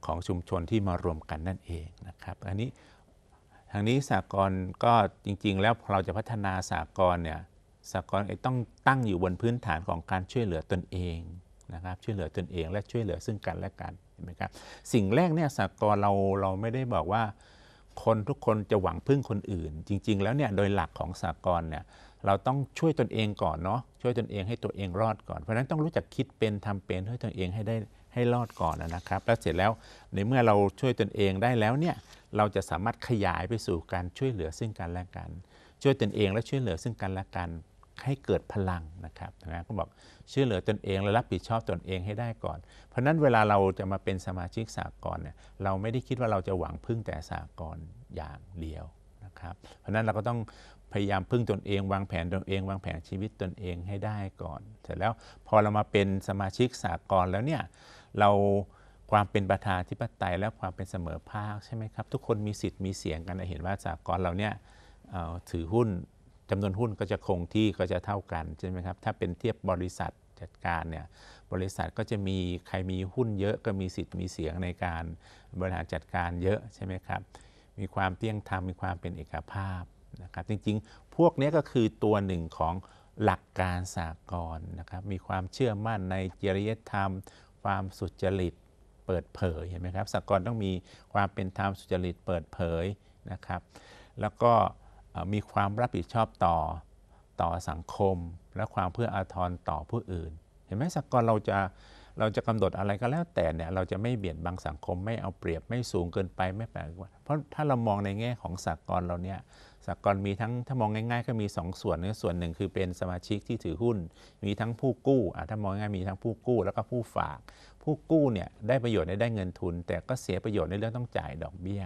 ของชุมชนที่มารวมกันนั่นเองนะครับอันนี้ทางนี้สากลก็จริงๆแล้วเราจะพัฒนาสากลเนี่ยสากลต้องตั้งอยู่บนพื้นฐานของการช่วยเหลือตนเองนะครับช่วยเหลือตนเอง และช่วยเหลือซึ่งกันและกันช่ไหมครับสิ่งแรกเนี่ยสากล์เราเราไม่ได้บอกว่า คนทุกคนจะหวังพึ่งคนอื่น จริงๆ แล้วเนี่ยโดยหลักของสากลเนี่ยเราต้องช่วยตนเองก่อนเนาะช่วยตนเองให้ตัวเองรอดก่อน เพราะฉะนั้นต้องรู้จักคิดเป็นทำเป็นช่วยตนเองให้ได้ให้รอดก่อนนะครับ แล้วเสร็จแล้วในเมื่อเราช่วยตนเองได้แล้วเนี่ยเราจะสามารถขยายไปสู่การช่วยเหลือซึ่งกันและกัน ช่วยตนเองและช่วยเหลือซึ่งกันและกันให้เกิดพลังนะครับนะก็บอกช่วยเหลือตนเองและรับผิดชอบตนเองให้ได้ก่อน เพราะนั้นเวลาเราจะมาเป็นสมาชิกสากลเนี่ยเราไม่ได้คิดว่าเราจะหวังพึ่งแต่สากลอย่างเดียวนะครับเพราะนั้นเราก็ต้อง พยายามพึ่งตนเอง วางแผนตนเองวางแผนชีวิตตนเองให้ได้ก่อนเสร็จแล้วพอเรามาเป็นสมาชิกสากลแล้วเนี่ยเราความเป็นประธานที่ปไตยและความเป็นเสมอภาคใช่ไหมครับทุกคนมีสิทธิ์มีเสียงกันเห็นว่าสากลเราเนี่ยถือหุ้นจำนวนหุ้นก็จะคงที่ก็จะเท่ากันใช่ไหมครับถ้าเป็นเทียบบริษัทจัดการเนี่ยบริษัทก็จะมีใครมีหุ้นเยอะก็มีสิทธิ์มีเสียงในการบริหารจัดการเยอะใช่ไหมครับมีความเที่ยงธรรมมีความเป็นเอกภาพนะครับจริงๆ พวกนี้ก็คือตัวหนึ่งของหลักการสากลนะครับมีความเชื่อมั่นในจริยธรรม ความสุจริตเปิดเผยเห็นไหมครับสากลต้องมีความเป็นธรรมสุจริตเปิดเผยนะครับ แล้วก็มีความรับผิดชอบต่อต่อสังคมและความเพื่ออาทรต่อผู้อื่น เห็นไหมสักกนเราจะเราจะกำหนดอะไรก็แล้วแต่เนี่ยเราจะไม่เบียดบังสังคมไม่เอาเปรียบไม่สูงเกินไปไม่แปลกว่าเพราะถ้าเรามองในแง่ของสักกนเราเนี่ยสักกนมีทั้งถ้ามองง่าย ๆ ก็มี 2 ส่วนนะส่วนหนึ่งคือเป็นสมาชิกที่ถือหุ้น มีทั้งผู้กู้ถ้ามองง่ายมีทั้งผู้กู้แล้วก็ผู้ฝาก ผู้กู้เนี่ยได้ประโยชน์ได้เงินทุน แต่ก็เสียประโยชน์ในเรื่องต้องจ่ายดอกเบี้ย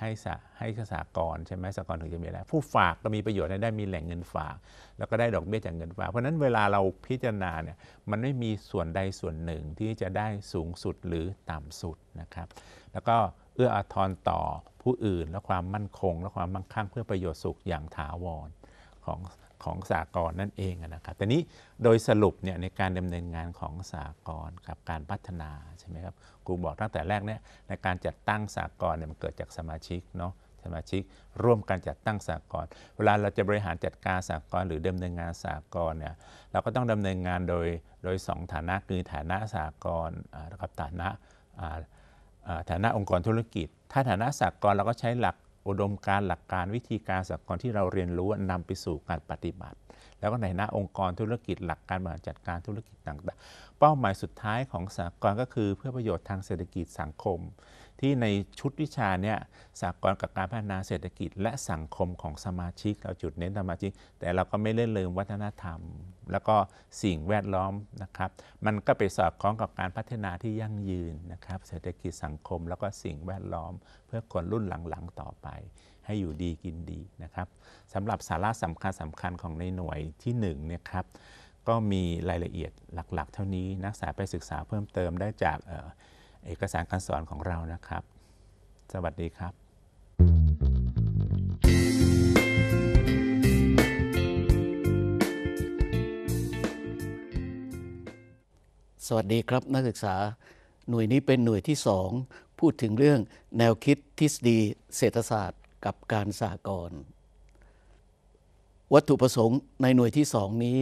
ให้สให้สากรใช่ไหมสากรถึงจะมีอะไรผู้ฝากก็มีประโยชน์ได้มีแหล่งเงินฝาก แล้วก็ได้ดอกเบี้ยจากเงินฝาก เพราะนั้นเวลาเราพิจารณาเนี่ย มันไม่มีส่วนใดส่วนหนึ่งที่จะได้สูงสุดหรือ ต่ำสุดนะครับ แล้วก็เอื้ออาทรต่อผู้อื่น และความมั่นคง และความมั่งคั่งเพื่อประโยชน์สุขอย่างถาวรของของสากลนั่นเองนะครับแต่นี้โดยสรุปเนี่ยในการดำเนินงานของสากลกับการพัฒนา ใช่ไหมครับครูบอกตั้งแต่แรกเนี่ยในการจัดตั้งสากลเนี่ยมันเกิดจากสมาชิกเนาะสมาชิก ร่วมการจัดตั้งสากลเวลาเราจะบริหารจัดการสากลหรือดำเนินงานสากลเนี่ยเราก็ต้องดำเนินงานโดยโดย 2 ฐานะคือฐานะสากลกับฐานะฐานะองค์กรธุรกิจ ถ้าฐานะสากลเราก็ใช้หลักอุดมการหลักการวิธีการสักลที่เราเรียนรู้นำไปสู่การปฏิบัติ แล้วก็ในหน้าองค์กรธุรกิจหลักการบริหารจัดการธุรกิจต่าง ๆ เป้าหมายสุดท้ายของสากลก็คือเพื่อประโยชน์ทางเศรษฐกิจสังคมที่ในชุดวิชาเนี่ยสากลกับการพัฒนาเศรษฐกิจและสังคมของสมาชิกเราจุดเน้นสมาชิก แต่เราก็ไม่เล่นลืมวัฒนธรรม แล้วก็สิ่งแวดล้อมนะครับ มันก็ไปสอดคล้องกับการพัฒนาที่ยั่งยืนนะครับเศรษฐกิจสังคมแล้วก็สิ่งแวดล้อม เพื่อคนรุ่นหลังๆต่อไป ให้อยู่ดีกินดีนะครับสำหรับสาระสำคัญสำคัญของในหน่วยที่1เนี่ยครับก็มีรายละเอียดหลัก ๆ เท่านี้นักศึกษาไปศึกษาเพิ่มเติมได้จากเอกสารการสอนของเรานะครับ สวัสดีครับ สวัสดีครับ นักศึกษา หน่วยนี้เป็นหน่วยที่สองพูดถึงเรื่องแนวคิดทฤษฎีเศรษฐศาสตร์กับการสากลวัตถุประสงค์ในหน่วยที่สองนี้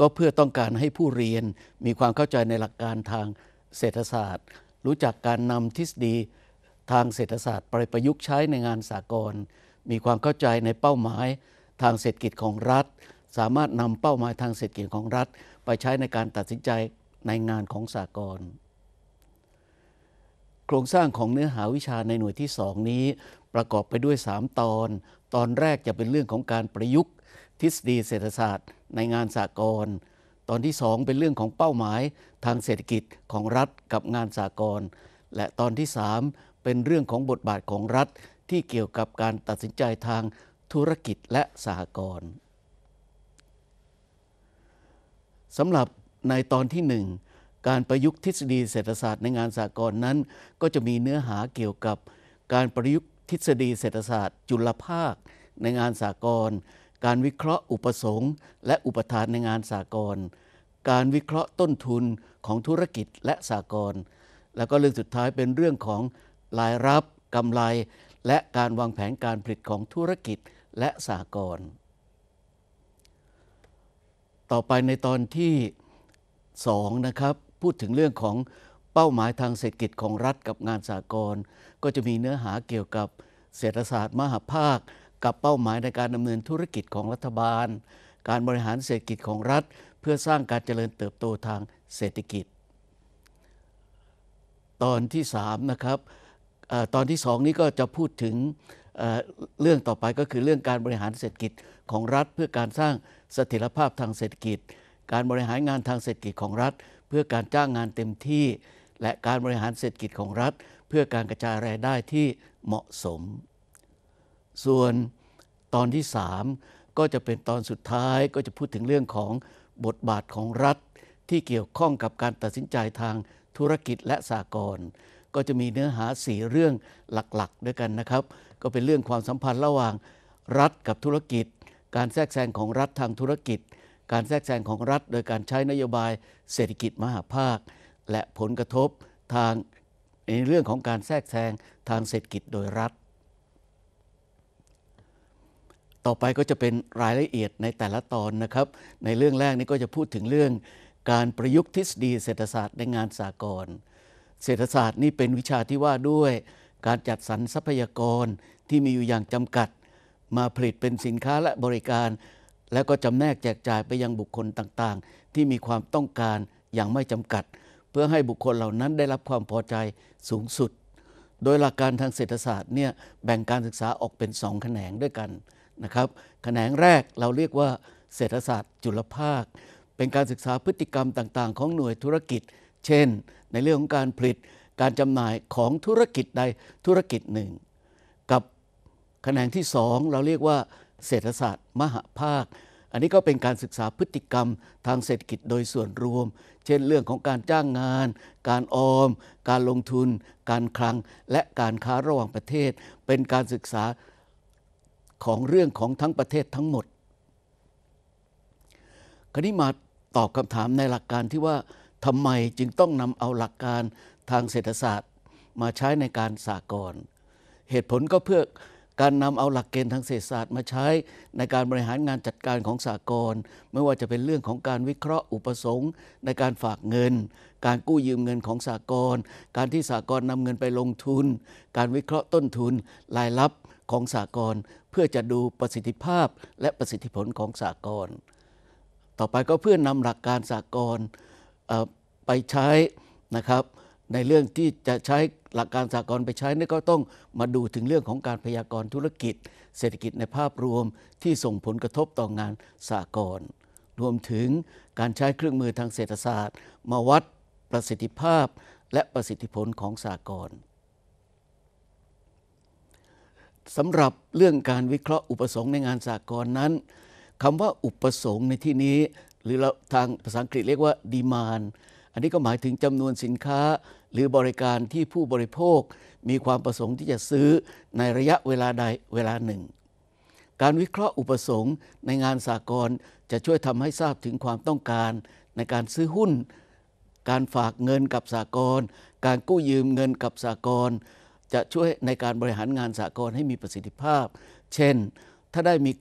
ก็เพื่อต้องการให้ผู้เรียนมีความเข้าใจในหลักการทางเศรษฐศาสตร์รู้จักการนำทฤษฎีทางเศรษฐศาสตร์ไปประยุกต์ใช้ในงานสากลมีความเข้าใจในเป้าหมายทางเศรษฐกิจของรัฐ สามารถนำเป้าหมายทางเศรษฐกิจของรัฐไปใช้ในการตัดสินใจในงานของสากลโครงสร้างของเนื้อหาวิชาในหน่วยที่สองนี้ประกอบไปด้วย 3 ตอน ตอนแรกจะเป็นเรื่องของการประยุกต์ ทฤษฎีเศรษฐศาสตร์ในงานสากลตอนที่ 2 เป็นเรื่องของเป้าหมายทางเศรษฐกิจของรัฐกับงานสากลและตอนที่ 3 เป็นเรื่องของบทบาทของรัฐที่เกี่ยวกับการตัดสินใจทางธุรกิจและสหกรณ์สำหรับในตอนที่ 1 การประยุกต์ทฤษฎีเศรษฐศาสตร์ในงานสากลนั้นก็จะมีเนื้อหาเกี่ยวกับการประยุกต์ทฤษฎีเศรษฐศาสตร์ จุลภาคในงานสากลการวิเคราะห์อุปสงค์และอุปทานในงานสากลการวิเคราะห์ต้นทุนของธุรกิจและสากลแล้วก็เรื่องสุดท้ายเป็นเรื่องของรายรับกำไร และการวางแผนการผลิตของธุรกิจและสากลต่อไปในตอนที่2นะครับ พูดถึงเรื่องของเป้าหมายทางเศรษฐกิจของรัฐกับงานสากลก็จะมีเนื้อหาเกี่ยวกับเศรษฐศาสตร์ มหาภาคกับเป้าหมายในการดำเนินธุรกิจของรัฐบาล การบริหารเศรษฐกิจของรัฐ เพื่อสร้างการเจริญเติบโตทางเศรษฐกิจ ตอนที่3นะครับตอนที่ 2 นี้ก็จะพูดถึงเรื่องต่อไปก็คือเรื่องการบริหารเศรษฐกิจของรัฐ เพื่อการสร้างเสถียรภาพทางเศรษฐกิจ การบริหารงานทางเศรษฐกิจของรัฐ เพื่อการจ้างงานเต็มที่ และการบริหารเศรษฐกิจของรัฐ เพื่อการกระจายรายได้ที่เหมาะสมส่วนตอนที่สามก็จะเป็นตอนสุดท้ายก็จะพูดถึงเรื่องของบทบาทของรัฐ ที่เกี่ยวข้องกับการตัดสินใจทางธุรกิจและสากลก็จะมีเนื้อหาสี่เรื่องหลักๆ ด้วยกันนะครับ ก็เป็นเรื่องความสัมพันธ์ระหว่างรัฐกับธุรกิจ การแทรกแซงของรัฐทางธุรกิจ การแทรกแซงของรัฐ โดยการใช้นโยบายเศรษฐกิจมหาภาค และผลกระทบทางในเรื่องของการแทรกแซงทางเศรษฐกิจโดยรัฐต่อไปก็จะเป็นรายละเอียดในแต่ละตอนนะครับ ในเรื่องแรกนี้ก็จะพูดถึงเรื่องการประยุกต์ทฤษฎี เศรษฐศาสตร์ในงานสากลเศรษฐศาสตร์นี่เป็นวิชาที่ว่าด้วย การจัดสรรทรัพยากรที่มีอยู่อย่างจำกัด มาผลิตเป็นสินค้าและบริการ แล้วก็จำแนกแจกจ่ายไปยังบุคคลต่างๆ ที่มีความต้องการอย่างไม่จำกัด เพื่อให้บุคคลเหล่านั้นได้รับความพอใจสูงสุด โดยหลักการทางเศรษฐศาสตร์เนี่ยแบ่งการศึกษาออกเป็นสองแขนงด้วยกันนะครับ แขนงแรกเราเรียกว่าเศรษฐศาสตร์จุลภาค เป็นการศึกษาพฤติกรรมต่างๆ ของหน่วยธุรกิจ เช่น ในเรื่องของการผลิต การจำหน่ายของธุรกิจใดธุรกิจหนึ่ง กับแขนงที่สองเราเรียกว่าเศรษฐศาสตร์มหาภาค อันนี้ก็เป็นการศึกษาพฤติกรรมทางเศรษฐกิจโดยส่วนรวม เช่นเรื่องของการจ้างงาน การออม การลงทุน การคลัง และการค้าระหว่างประเทศ เป็นการศึกษาของเรื่องของทั้งประเทศทั้งหมดคราวนี้มาตอบคำถามในหลักการที่ว่าทำไม จึงต้องนำเอาหลักการทางเศรษฐศาสตร์มาใช้ในการสากลเหตุผลก็เพื่อการนำเอาหลักเกณฑ์ทางเศรษฐศาสตร์ มาใช้ในการบริหารงานจัดการของสากลไม่ว่าจะเป็นเรื่องของการวิเคราะห์อุปสงค์ ในการฝากเงิน การกู้ยืมเงินของสากลการที่สากลนำเงินไปลงทุน การวิเคราะห์ต้นทุนรายรับของสากลเพื่อจะดูประสิทธิภาพและประสิทธิผลของสากลต่อไปก็เพื่อนำหลักการสากลไปใช้นะครับ ในเรื่องที่จะใช้หลักการสากลไปใช้นี่ก็ต้องมาดูถึงเรื่องของการพยากรณ์ธุรกิจ เศรษฐกิจในภาพรวมที่ส่งผลกระทบต่องานสากลรวมถึงการใช้เครื่องมือทางเศรษฐศาสตร์ มาวัดประสิทธิภาพและประสิทธิผลของสากลสำหรับเรื่องการวิเคราะห์อุปสงค์ในงานสากลนั้น คำว่าอุปสงค์ในที่นี้หรือเราทางภาษาอังกฤษเรียกว่าดีมานอันนี้ก็หมายถึงจำนวนสินค้าหรือบริการที่ผู้บริโภคมีความประสงค์ที่จะซื้อในระยะเวลาใดเวลาหนึ่ง การวิเคราะห์อุปสงค์ในงานสากลจะช่วยทำให้ทราบถึงความต้องการ ในการซื้อหุ้น การฝากเงินกับสากลการกู้ยืมเงินกับสากลจะช่วยในการบริหารงานสากลให้มีประสิทธิภาพ เช่น ถ้าได้มี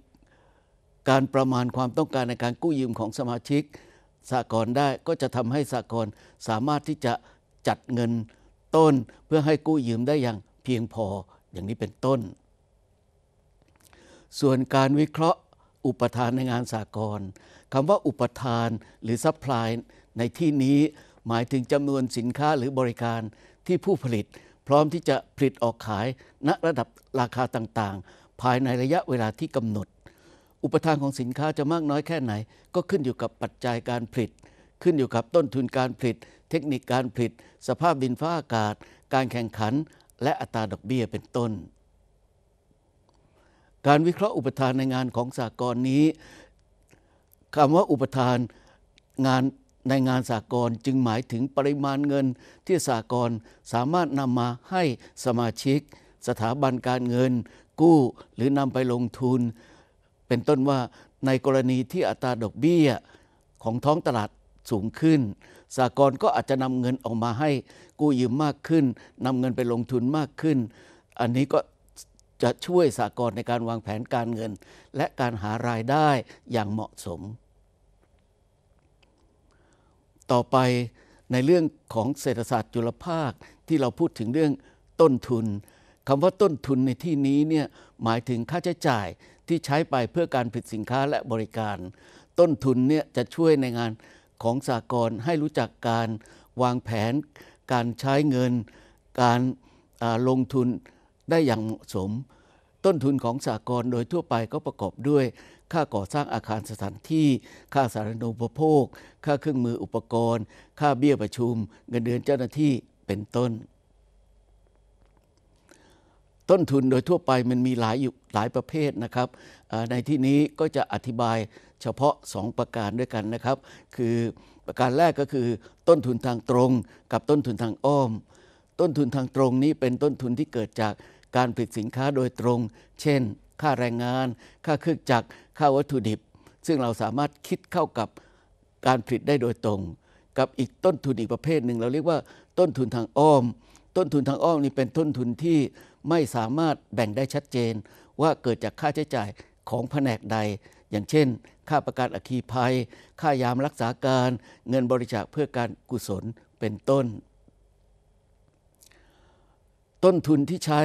การประมาณความต้องการในการกู้ยืมของสมาชิกสากลได้ ก็จะทำให้สากลสามารถที่จะจัดเงินต้นเพื่อให้กู้ยืมได้อย่างเพียงพอ อย่างนี้เป็นต้น ส่วนการวิเคราะห์อุปทานในงานสากลคำว่าอุปทานหรือซัพพลายในที่นี้หมายถึงจำนวนสินค้าหรือบริการที่ผู้ผลิตพร้อมที่จะผลิตออกขายณระดับราคาต่างๆ ภายในระยะเวลาที่กำหนด อุปทานของสินค้าจะมากน้อยแค่ไหน ก็ขึ้นอยู่กับปัจจัยการผลิต ขึ้นอยู่กับต้นทุนการผลิต เทคนิคการผลิต สภาพดินฟ้าอากาศ การแข่งขัน และอัตราดอกเบี้ยเป็นต้น การวิเคราะห์อุปทานในงานของสากลนี้คำว่าอุปทานงานในงานสากลจึงหมายถึงปริมาณเงิน ที่สากลสามารถนำมาให้สมาชิก สถาบันการเงินกู้หรือนำไปลงทุน เป็นต้นว่าในกรณีที่อัตราดอกเบี้ยของท้องตลาดสูงขึ้น สากลก็อาจจะนำเงินออกมาให้กู้ยืมมากขึ้นนำเงินไปลงทุนมากขึ้น อันนี้ก็จะช่วยสากลในการวางแผนการเงิน และการหารายได้อย่างเหมาะสมต่อไปในเรื่องของเศรษฐศาสตร์จุลภาค ที่เราพูดถึงเรื่องต้นทุนคำว่าต้นทุนในที่นี้เนี่ยหมายถึงค่าใช้จ่ายที่ใช้ไปเพื่อการผลิตสินค้าและบริการ ต้นทุนเนี่ยจะช่วยในงานของสากลให้รู้จักการวางแผน การใช้เงินการลงทุนได้อย่างเหมาะสม ต้นทุนของสากลโดยทั่วไปก็ประกอบด้วยค่าก่อสร้างอาคารสถานที่ ค่าสาธารณูปโภค ค่าเครื่องมืออุปกรณ์ ค่าเบี้ยประชุม เงินเดือนเจ้าหน้าที่เป็นต้น ต้นทุนโดยทั่วไปมันมีหลายอยู่หลายประเภทนะครับ ในที่นี้ก็จะอธิบายเฉพาะ 2 ประการด้วยกันนะครับ คือประการแรกก็คือต้นทุนทางตรง กับต้นทุนทางอ้อม ต้นทุนทางตรงนี้เป็นต้นทุนที่เกิดจากการผลิตสินค้าโดยตรง เช่นค่าแรงงาน ค่าเครื่องจักร ค่าวัตถุดิบ ซึ่งเราสามารถคิดเข้ากับการผลิตได้โดยตรง กับอีกต้นทุนอีกประเภทหนึ่งเราเรียกว่าต้นทุนทางอ้อม ต้นทุนทางอ้อมนี่เป็นต้นทุนที่ไม่สามารถแบ่งได้ชัดเจน ว่าเกิดจากค่าใช้จ่ายของแผนกใด อย่างเช่น ค่าประกันอัคคีภัย ค่ายามรักษาการ เงินบริจาคเพื่อการกุศล เป็นต้น ต้นทุนที่ใช้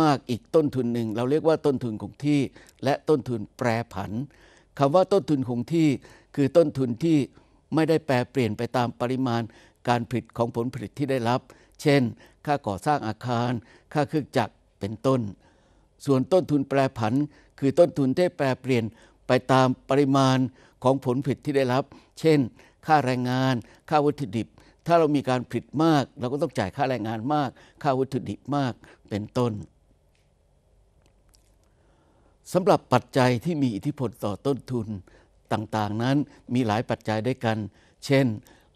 มากๆอีกต้นทุนหนึ่งเราเรียกว่าต้นทุนคงที่ และต้นทุนแปรผันคำว่าต้นทุนคงที่คือต้นทุนที่ไม่ได้แปรเปลี่ยนไปตามปริมาณการผลิตของผลผลิตที่ได้รับ เช่น ค่าก่อสร้างอาคาร ค่าเครื่องจักรเป็นต้น ส่วนต้นทุนแปรผัน คือต้นทุนที่แปรเปลี่ยนไปตามปริมาณของผลผลิตที่ได้รับ เช่น ค่าแรงงาน ค่าวัตถุดิบถ้าเรามีการผลิตมากเราก็ต้องจ่ายค่าแรงงานมาก ค่าวัตถุดิบมากเป็นต้น สำหรับปัจจัยที่มีอิทธิพลต่อต้นทุนต่างๆนั้นมีหลายปัจจัยด้วยกัน เช่น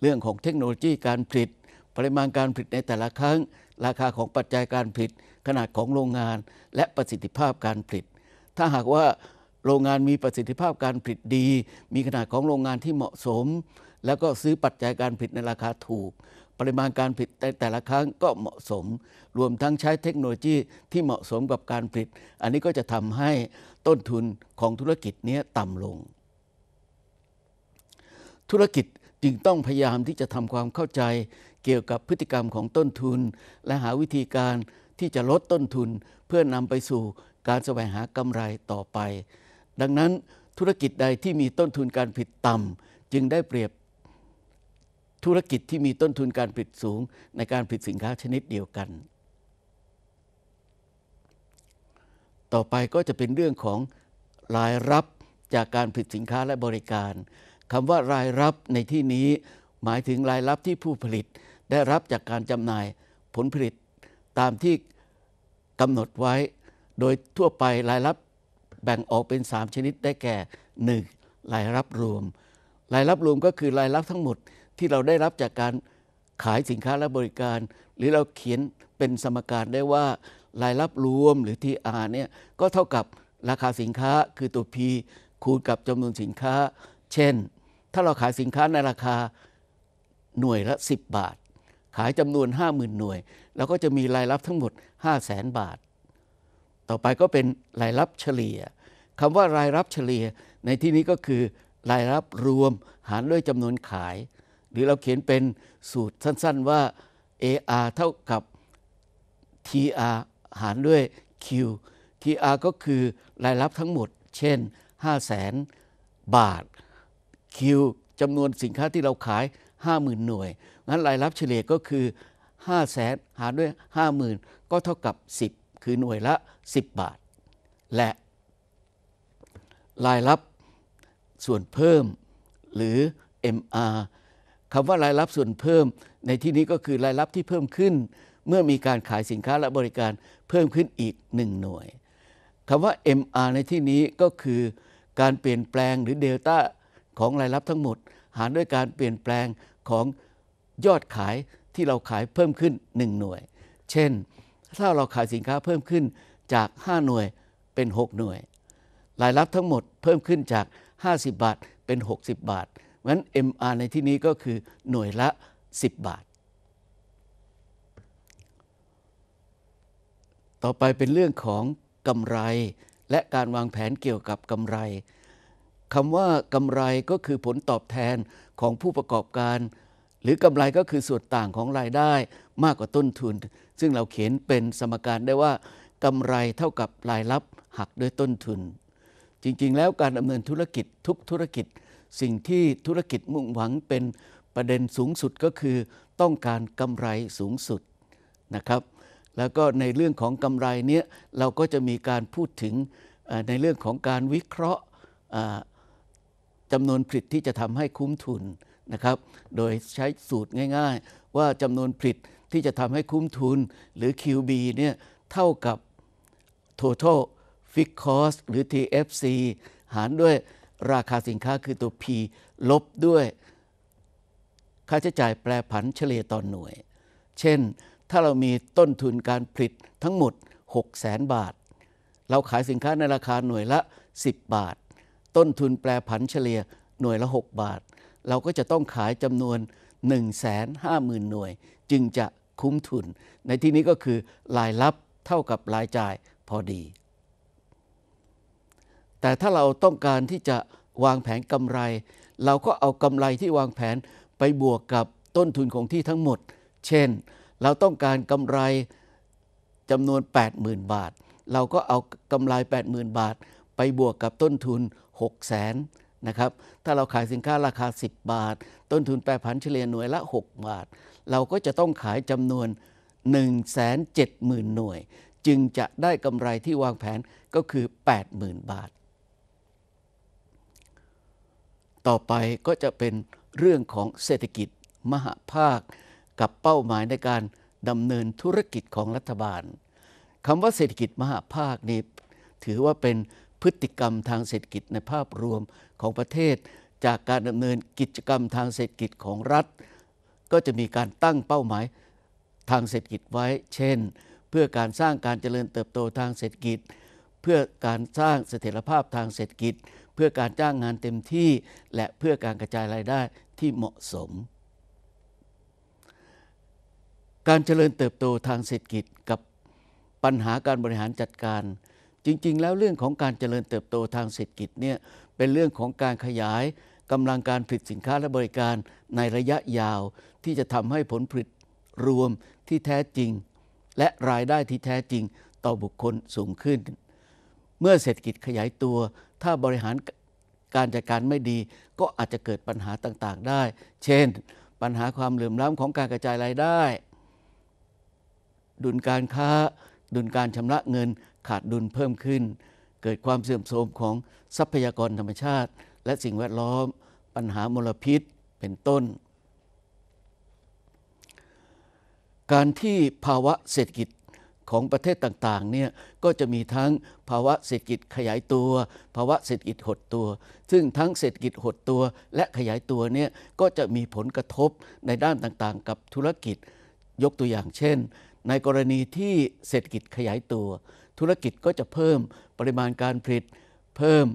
เรื่องของเทคโนโลยีการผลิตปริมาณการผลิตในแต่ละครั้งราคาของปัจจัยการผลิตขนาดของโรงงานและประสิทธิภาพการผลิต ถ้าหากว่าโรงงานมีประสิทธิภาพการผลิตดีมีขนาดของโรงงานที่เหมาะสมแล้วก็ซื้อปัจจัยการผลิตในราคาถูก ปริมาณการผลิตในแต่ละครั้งก็เหมาะสม รวมทั้งใช้เทคโนโลยีที่เหมาะสมกับการผลิต อันนี้ก็จะทำให้ต้นทุนของธุรกิจนี้ต่ำลง ธุรกิจจึงต้องพยายามที่จะทำความเข้าใจ เกี่ยวกับพฤติกรรมของต้นทุน และหาวิธีการที่จะลดต้นทุนเพื่อนำไปสู่การแสวงหากำไรต่อไป ดังนั้นธุรกิจใดที่มีต้นทุนการผลิตต่ำจึงได้เปรียบธุรกิจที่มีต้นทุนการผลิตสูงในการผลิตสินค้าชนิดเดียวกัน ต่อไปก็จะเป็นเรื่องของรายรับจากการผลิตสินค้าและบริการ คำว่ารายรับในที่นี้หมายถึงรายรับที่ผู้ผลิตได้รับจากการจำหน่ายผลผลิต ตามที่กำหนดไว้ โดยทั่วไปรายรับแบ่งออกเป็น 3 ชนิดได้แก่ 1. รายรับรวม รายรับรวมก็คือรายรับทั้งหมดที่เราได้รับจากการขายสินค้าและบริการ หรือเราเขียนเป็นสมการได้ว่า รายรับรวมหรือ TR เนี่ยก็เท่ากับราคาสินค้าคือตัว P คูณกับจำนวนสินค้า เช่น ถ้าเราขายสินค้าในราคาหน่วยละ 10 บาท ขายจำนวน 50,000 หน่วยเราก็จะมีรายรับทั้งหมด 5 0 0แสนบาท ต่อไปก็เป็นรายรับเฉลี่ยคำว่ารายรับเฉลี่ย ในที่นี้ก็คือ รายรับรวมหารด้วยจำนวนขายหรือเราเขียนเป็นสูตรสั้น ๆว่า AR เท่ากับ TR หารด้วย Q TR ก็คือรายรับทั้งหมด เช่น 5 0 0แสนบาท Q จำนวนสินค้าที่เราขาย 50,000 หน่วย งั้นรายรับเฉลี่ยก็คือ 5 0 0แสนหารด้วย 50,000 ก็เท่ากับ 10 คือหน่วยละ 10 บาท และรายรับส่วนเพิ่มหรือ MR คำว่ารายรับส่วนเพิ่มในที่นี้ก็คือรายรับที่เพิ่มขึ้น เมื่อมีการขายสินค้าและบริการเพิ่มขึ้นอีก 1 หน่วยคำว่า MR ในที่นี้ก็คือการเปลี่ยนแปลงหรือเดลต้าของรายรับทั้งหมด หารด้วยการเปลี่ยนแปลงของยอดขายที่เราขายเพิ่มขึ้น 1 หน่วย เช่นถ้าเราขายสินค้าเพิ่มขึ้นจาก 5 หน่วยเป็น 6 หน่วยรายรับทั้งหมดเพิ่มขึ้นจาก 50บาทเป็น 60 บาทเพราะฉะนั้น MR ในที่นี้ก็คือหน่วยละ 10 บาท ต่อไปเป็นเรื่องของกำไร และการวางแผนเกี่ยวกับกำไร คำว่ากำไรก็คือผลตอบแทนของผู้ประกอบการ หรือกำไรก็คือส่วนต่างของรายได้มากกว่าต้นทุน ซึ่งเราเขียนเป็นสมการได้ว่ากำไรเท่ากับรายรับหักด้วยต้นทุน จริงๆแล้วการดำเนินธุรกิจทุกธุรกิจสิ่งที่ธุรกิจมุ่งหวังเป็นประเด็นสูงสุดก็คือต้องการกำไรสูงสุดนะครับแล้วก็ในเรื่องของกำไรเนี้ย เราก็จะมีการพูดถึงในเรื่องของการวิเคราะห์จำนวนผลิตที่จะทำให้คุ้มทุนนะครับโดยใช้สูตรง่ายๆ ว่าจำนวนผลิตที่จะทำให้คุ้มทุนหรือ QB เนี่ยเท่ากับ total fixed cost หรือ TFC หารด้วยราคาสินค้าคือตัว P ลบด้วย ค่าใช้จ่ายแปรผันเฉลี่ยต่อนหน่วย เช่น ถ้าเรามีต้นทุนการผลิตทั้งหมด 6 0แสนบาท เราขายสินค้าในราคาหน่วยละ 10 บาท ต้นทุนแปรผันเฉลี่ยหน่วยละ 6 บาท เราก็จะต้องขายจำนวน 1 5 0 0 0 0 หน่วย จึงจะคุ้มทุน ในที่นี้ก็คือรายรับเท่ากับรายจ่ายพอดีแต่ถ้าเราต้องการที่จะวางแผนกำไร เราก็เอากำไรที่วางแผนไปบวกกับต้นทุนของที่ทั้งหมด เช่น เราต้องการกำไรจำนวน 80,000 บาท เราก็เอากำไร 80,000 บาท ไปบวกกับต้นทุน 6 0 0 0 0นะครับ ถ้าเราขายสินค้าราคา 10 บาท ต้นทุนแปรผันเฉลี่ยหน่วยละ 6 บาท เราก็จะต้องขายจำนวน 170,000 หน่วยจึงจะได้กำไรที่วางแผนก็คือ 80,000 บาทต่อไปก็จะเป็นเรื่องของเศรษฐกิจมหาภาค กับเป้าหมายในการดำเนินธุรกิจของรัฐบาล คำว่าเศรษฐกิจมหาภาคนี้ถือว่าเป็นพฤติกรรมทางเศรษฐกิจในภาพรวมของประเทศ จากการดำเนินกิจกรรมทางเศรษฐกิจของรัฐ ก็จะมีการตั้งเป้าหมายทางเศรษฐกิจไว้ เช่น เพื่อการสร้างการเจริญเติบโตทางเศรษฐกิจ เพื่อการสร้างเสถียรภาพทางเศรษฐกิจเพื่อการจ้างงานเต็มที่ และเพื่อการกระจายรายได้ที่เหมาะสม การเจริญเติบโตทางเศรษฐกิจ กับปัญหาการบริหารจัดการ จริงๆ แล้วเรื่องของการเจริญเติบโตทางเศรษฐกิจเนี่ยเป็นเรื่องของการขยายกำลังการผลิตสินค้าและบริการในระยะยาว ที่จะทำให้ผลผลิตรวมที่แท้จริง และรายได้ที่แท้จริงต่อบุคคลสูงขึ้นเมื่อเศรษฐกิจขยายตัว ถ้าบริหารการจัดการไม่ดี ก็อาจจะเกิดปัญหาต่างๆได้ เช่น ปัญหาความเหลื่อมล้ำของการกระจายรายได้ ดุลการค้า ดุลการชำระเงิน ขาดดุลเพิ่มขึ้น เกิดความเสื่อมโทรมของทรัพยากรธรรมชาติ และสิ่งแวดล้อม ปัญหามลพิษ เป็นต้น การที่ภาวะเศรษฐกิจของประเทศต่างๆ เนี่ยก็จะมีทั้งภาวะเศรษฐกิจขยายตัว ภาวะเศรษฐกิจหดตัว ซึ่งทั้งเศรษฐกิจหดตัวและขยายตัวเนี่ยก็จะมีผลกระทบในด้านต่างๆ กับธุรกิจยกตัวอย่างเช่น ในกรณีที่เศรษฐกิจขยายตัว ธุรกิจก็จะเพิ่มปริมาณการผลิต เพิ่ม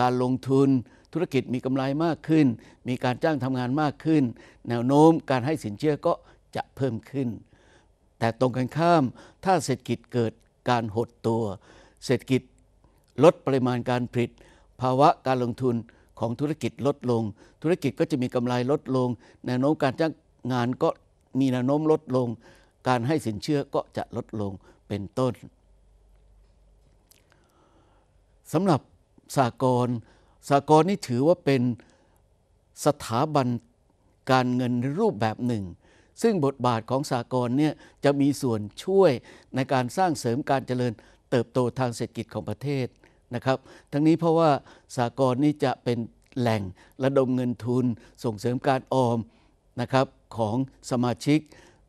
การลงทุนธุรกิจมีกำไรมากขึ้น มีการจ้างทำงานมากขึ้น แนวโน้มการให้สินเชื่อก็จะเพิ่มขึ้นแต่ตรงกันข้ามถ้าเศรษฐกิจเกิดการหดตัว เศรษฐกิจลดปริมาณการผลิต ภาวะการลงทุนของธุรกิจลดลง ธุรกิจก็จะมีกำไรลดลง แนวโน้มการจ้างงานก็มีแนวโน้มลดลง การให้สินเชื่อก็จะลดลงเป็นต้นสำหรับสากลสากลนี่ถือว่าเป็นสถาบันการเงินรูปแบบหนึ่งซึ่งบทบาทของสากลเนี่ยจะมีส่วนช่วยในการสร้างเสริมการเจริญ เติบโตทางเศรษฐกิจของประเทศนะครับ ทั้งนี้เพราะว่าสากลนี่จะเป็นแหล่งระดมเงินทุนส่งเสริมการออมนะครับของสมาชิก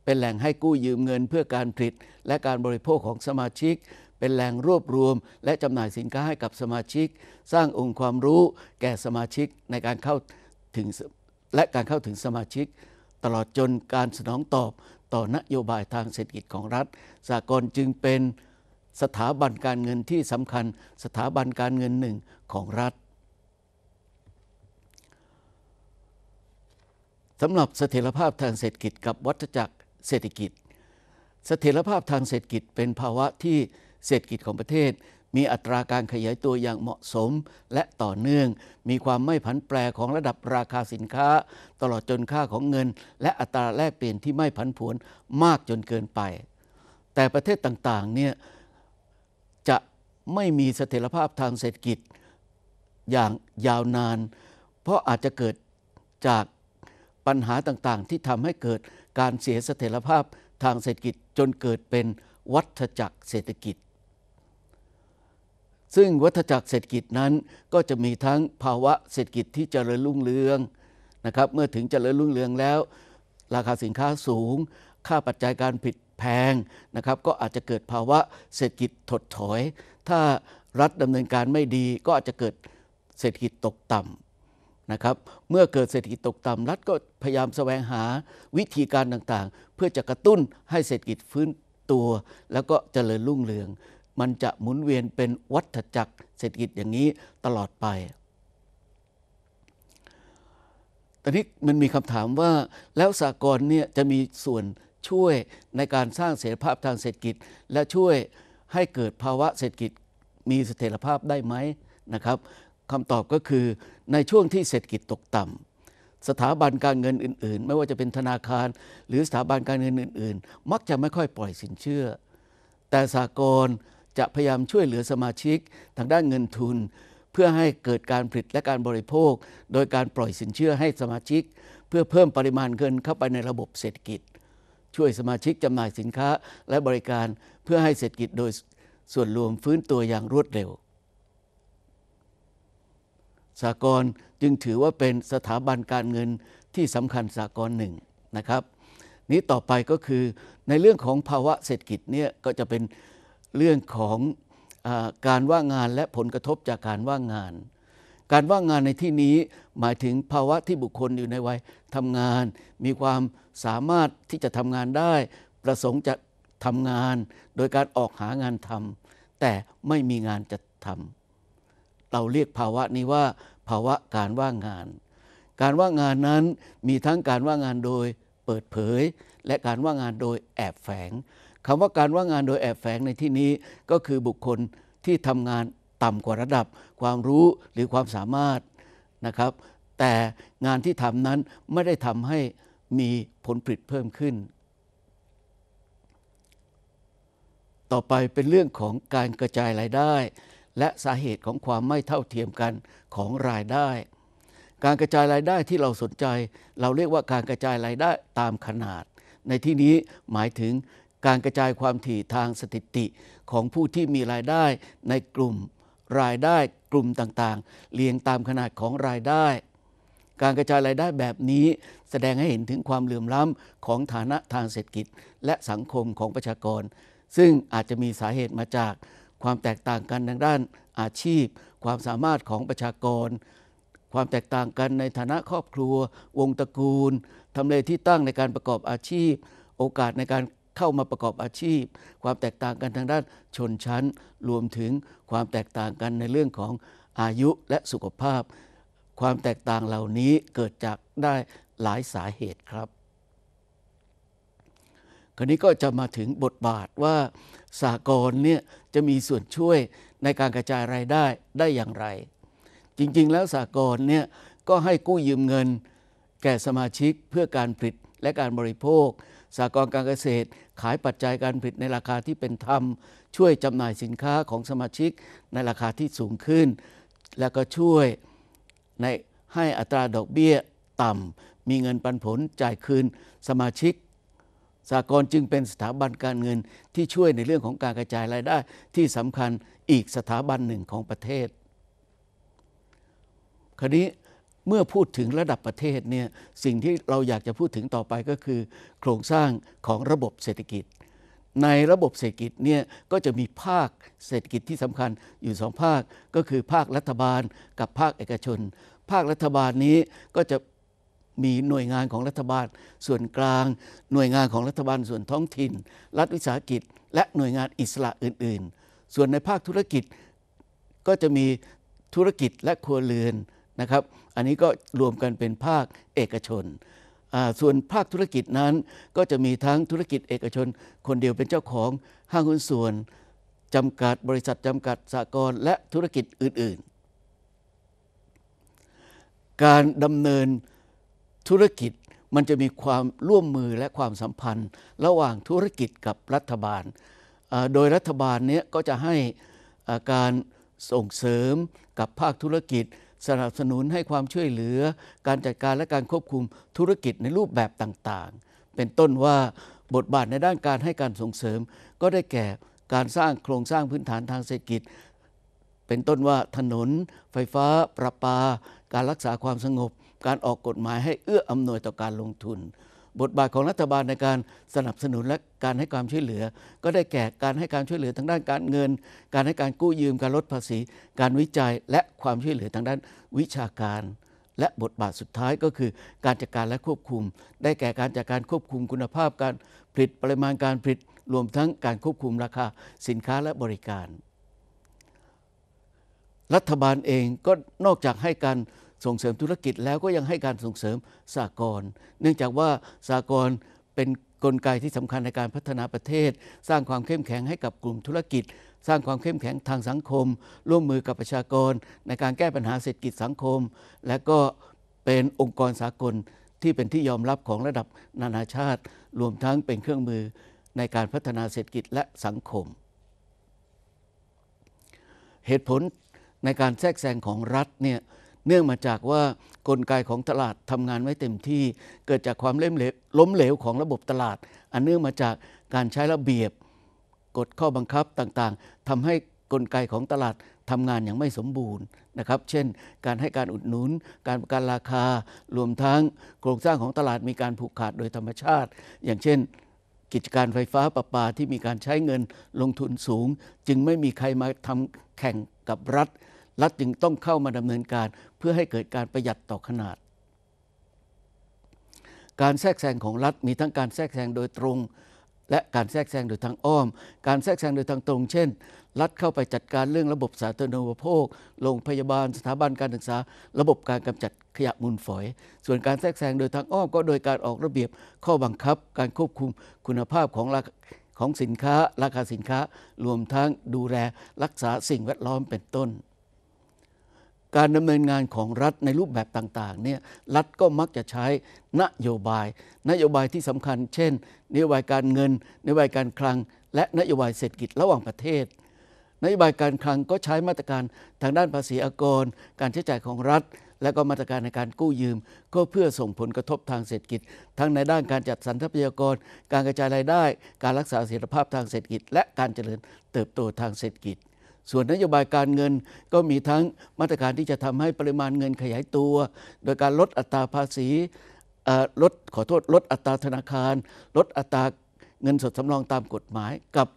เป็นแหล่งให้กู้ยืมเงินเพื่อการผลิต และการบริโภคของสมาชิก เป็นแหล่งรวบรวม และจำหน่ายสินค้าให้กับสมาชิก สร้างองค์ความรู้แก่สมาชิกในการเข้าถึงและการเข้าถึงสมาชิกตลอดจนการสนองตอบต่อนโยบายทางเศรษฐกิจของรัฐสากลจึงเป็นสถาบันการเงินที่สำคัญสถาบันการเงินหนึ่งของรัฐสำหรับเสถียรภาพทางเศรษฐกิจกับวัฏจักรเศรษฐกิจเสถียรภาพทางเศรษฐกิจเป็นภาวะที่เศรษฐกิจของประเทศมีอัตราการขยายตัวอย่างเหมาะสมและต่อเนื่อง มีความไม่ผันแปรของระดับราคาสินค้าตลอดจนค่าของเงินและอัตราแลกเปลี่ยนที่ไม่ผันผวนมากจนเกินไป แต่ประเทศต่างๆเนี่ยจะไม่มีเสถียรภาพทางเศรษฐกิจอย่างยาวนาน เพราะอาจจะเกิดจากปัญหาต่างๆที่ทำให้เกิดการเสียเสถียรภาพทางเศรษฐกิจจนเกิดเป็นวัฏจักรเศรษฐกิจซึ่งวัฏจักรเศรษฐกิจนั้นก็จะมีทั้งภาวะเศรษฐกิจที่เจริญรุ่งเรืองนะครับเมื่อถึงเจริญรุ่งเรืองแล้ว ราคาสินค้าสูง ค่าปัจจัยการผลิตแพงนะครับก็อาจจะเกิดภาวะเศรษฐกิจถดถอย ถ้ารัฐดำเนินการไม่ดี ก็อาจจะเกิดเศรษฐกิจตกต่ำนะครับเมื่อเกิดเศรษฐกิจตกต่ำรัฐก็พยายามแสวงหาวิธีการต่างๆ เพื่อจะกระตุ้นให้เศรษฐกิจฟื้นตัว แล้วก็เจริญรุ่งเรืองมันจะหมุนเวียนเป็นวัฏจักรเศรษฐกิจอย่างนี้ตลอดไป ตอนนี้มันมีคำถามว่าแล้วสากลเนี่ยจะมีส่วนช่วยในการสร้างเสถียรภาพทางเศรษฐกิจและช่วยให้เกิดภาวะเศรษฐกิจมีเสถียรภาพได้ไหมนะครับคำตอบก็คือในช่วงที่เศรษฐกิจตกต่ำสถาบันการเงินอื่น ๆ ไม่ว่าจะเป็นธนาคารหรือสถาบันการเงินอื่น ๆ มักจะไม่ค่อยปล่อยสินเชื่อ แต่สากลจะพยายามช่วยเหลือสมาชิกทางด้านเงินทุนเพื่อให้เกิดการผลิตและการบริโภค โดยการปล่อยสินเชื่อให้สมาชิก เพื่อเพิ่มปริมาณเงินเข้าไปในระบบเศรษฐกิจ ช่วยสมาชิกจำหน่ายสินค้าและบริการเพื่อให้เศรษฐกิจโดยส่วนรวมฟื้นตัวอย่างรวดเร็วสากลจึงถือว่าเป็นสถาบันการเงินที่สำคัญสากลหนึ่งนะครับ นี้ต่อไปก็คือในเรื่องของภาวะเศรษฐกิจเนี่ยก็จะเป็นเรื่องของอการว่างงานและผลกระทบจากการว่างงาน การว่างงานในที่นี้หมายถึงภาวะที่บุคคลอยู่ในวัยทำงาน มีความสามารถที่จะทำงานได้ ประสงค์จะทำงานโดยการออกหางานทำแต่ไม่มีงานจะทำเราเรียกภาวะนี้ว่าภาวะการว่างงาน การว่างงานนั้นมีทั้งการว่างงานโดยเปิดเผย และการว่างงานโดยแอบแฝงคำว่าการว่างงานโดยแอบแฝงในที่นี้ก็คือบุคคลที่ทำงานต่ำกว่าระดับ ความรู้หรือความสามารถนะครับ แต่งานที่ทำนั้นไม่ได้ทำให้มีผลผลิตเพิ่มขึ้น ต่อไปเป็นเรื่องของการกระจายรายได้ และสาเหตุของความไม่เท่าเทียมกันของรายได้ การกระจายรายได้ที่เราสนใจ เราเรียกว่าการกระจายรายได้ตามขนาด ในที่นี้หมายถึงการกระจายความถี่ทางสถิติของผู้ที่มีรายได้ในกลุ่ม รายได้กลุ่มต่างๆ เรียงตามขนาดของรายได้ การกระจายรายได้แบบนี้แสดงให้เห็นถึงความเหลื่อมล้ำของฐานะทางเศรษฐกิจและสังคมของประชากร ซึ่งอาจจะมีสาเหตุมาจาก ความแตกต่างกันทางด้าน อาชีพ ความสามารถของประชากร ความแตกต่างกันในฐานะครอบครัว วงตระกูลทำเลที่ตั้งในการประกอบอาชีพ โอกาสในการเข้ามาประกอบอาชีพ ความแตกต่างกันทางด้านชนชั้น รวมถึงความแตกต่างกันในเรื่องของอายุและสุขภาพ ความแตกต่างเหล่านี้เกิดจากได้หลายสาเหตุครับ คราวนี้ก็จะมาถึงบทบาทว่าสากลเนี่ยจะมีส่วนช่วยในการกระจายรายได้ได้อย่างไร จริงๆแล้วสากลเนี่ยก็ให้กู้ยืมเงิน แก่สมาชิกเพื่อการผลิตและการบริโภคสากรการเกษตรขายปัจจัยการผลิตในราคาที่เป็นธรรมช่วยจำหน่ายสินค้าของสมาชิกในราคาที่สูงขึ้น และก็ช่วยในให้อัตราดอกเบี้ยต่ำมีเงินปันผลจ่ายคืนสมาชิกสากลจึงเป็นสถาบันการเงินที่ช่วยในเรื่องของการกระจายรายได้ ที่สำคัญอีกสถาบันหนึ่งของประเทศคราวนี้เมื่อพูดถึงระดับประเทศเนี่ยสิ่งที่เราอยากจะพูดถึงต่อไปก็คือ โครงสร้างของระบบเศรษฐกิจ ในระบบเศรษฐกิจเนี่ยก็จะมีภาคเศรษฐกิจที่สำคัญอยู่สองภาคก็คือภาครัฐบาล กับภาคเอกชน ภาครัฐบาลนี้ก็จะมีหน่วยงานของรัฐบาลส่วนกลาง หน่วยงานของรัฐบาลส่วนท้องถิ่น รัฐวิสาหกิจ และหน่วยงานอิสระอื่น ๆ ส่วนในภาคธุรกิจ ก็จะมีธุรกิจและครัวเรือนนะครับ อันนี้ก็รวมกันเป็นภาคเอกชน ส่วนภาคธุรกิจนั้นก็จะมีทั้งธุรกิจเอกชนคนเดียวเป็นเจ้าของห้างหุ้นส่วน จำกัด บริษัทจำกัดสากลและธุรกิจอื่น ๆ การดำเนินธุรกิจมันจะมีความร่วมมือและความสัมพันธ์ ระหว่างธุรกิจกับรัฐบาล โดยรัฐบาลเนี้ยก็จะให้การส่งเสริมกับภาคธุรกิจสนับสนุนให้ความช่วยเหลือ การจัดการและการควบคุมธุรกิจในรูปแบบต่างๆ เป็นต้นว่าบทบาทในด้านการให้การส่งเสริม ก็ได้แก่การสร้างโครงสร้างพื้นฐานทางเศรษฐกิจ เป็นต้นว่าถนนไฟฟ้า ประปาการรักษาความสงบ การออกกฎหมายให้เอื้ออำนวยต่อการลงทุนบทบาทของรัฐบาลในการสนับสนุนและการให้ความช่วยเหลือ ก็ได้แก่การให้การช่วยเหลือทางด้านการเงิน การให้การกู้ยืมการลดภาษี การวิจัยและความช่วยเหลือทางด้านวิชาการ และบทบาทสุดท้ายก็คือการจัดการและควบคุม ได้แก่การจัดการควบคุมคุณภาพการ ผลิตปริมาณการผลิตรวมทั้งการควบคุมราคาสินค้าและบริการ รัฐบาลเองก็นอกจากให้การส่งเสริมธุรกิจแล้วก็ยังให้การส่งเสริมสากลเนื่องจากว่าสากลเป็นนกลไกที่สำคัญในการพัฒนาประเทศ สร้างความเข้มแข็งให้กับกลุ่มธุรกิจ สร้างความเข้มแข็งทางสังคม ร่วมมือกับประชากรในการแก้ปัญหาเศรษฐกิจสังคม และก็เป็นองค์กรสากลที่เป็นที่ยอมรับของระดับนานาชาติ รวมทั้งเป็นเครื่องมือในการพัฒนาเศรษฐกิจและสังคม เหตุผลในการแทรกแซงของรัฐเนี่ยเนื่องมาจากว่ากลไกของตลาดทำงานไม่เต็มที่ เกิดจากความเล่มเหลวล้มเหลวของระบบตลาด อันเนื่องมาจากการใช้ระเบียบ กฎข้อบังคับต่างๆ ทำให้กลไกของตลาดทำงานอย่างไม่สมบูรณ์นะครับ เช่น การให้การอุดหนุน การประกันราคา รวมทั้ง โครงสร้างของตลาดมีการผูกขาดโดยธรรมชาติ อย่างเช่น กิจการไฟฟ้าประปาที่มีการใช้เงินลงทุนสูง จึงไม่มีใครมาทำแข่งกับรัฐรัฐจึงต้องเข้ามาดำเนินการเพื่อให้เกิดการประหยัดต่อขนาด การแทรกแซงของรัฐมีทั้งการแทรกแซงโดยตรง และการแทรกแซงโดยทางอ้อม การแทรกแซงโดยทางตรงเช่น รัฐเข้าไปจัดการเรื่องระบบสาธารณูปโภคโรงพยาบาล สถาบันการศึกษา ระบบการกำจัดขยะมูลฝอย ส่วนการแทรกแซงโดยทางอ้อมก็โดยการออกระเบียบข้อบังคับ การควบคุมคุณภาพของของสินค้า ราคาสินค้า รวมทั้ง ดูแลรักษาสิ่งแวดล้อมเป็นต้นการดำเนินงานของรัฐในรูปแบบต่างๆ เนี่ย รัฐก็มักจะใช้นโยบาย นโยบายที่สำคัญ เช่น นโยบายการเงิน นโยบายการคลัง และนโยบายเศรษฐกิจระหว่างประเทศนโยบายการคลังก็ใช้มาตรการทางด้านภาษีอากร การใช้จ่ายของรัฐ และก็มาตรการในการกู้ยืม ก็เพื่อส่งผลกระทบทางเศรษฐกิจ ทั้งในด้านการจัดสรรทรัพยากร การกระจายรายได้ การรักษาเสถียรภาพทางเศรษฐกิจ และการเจริญเติบโตทางเศรษฐกิจส่วนนโยบายการเงินก็มีทั้งมาตรการที่จะทำให้ปริมาณเงินขยายตัว โดยการลดอัตราภาษีลดขอโทษ ลดอัตราธนาคาร ลดอัตราเงินสดสำรองตามกฎหมาย กับ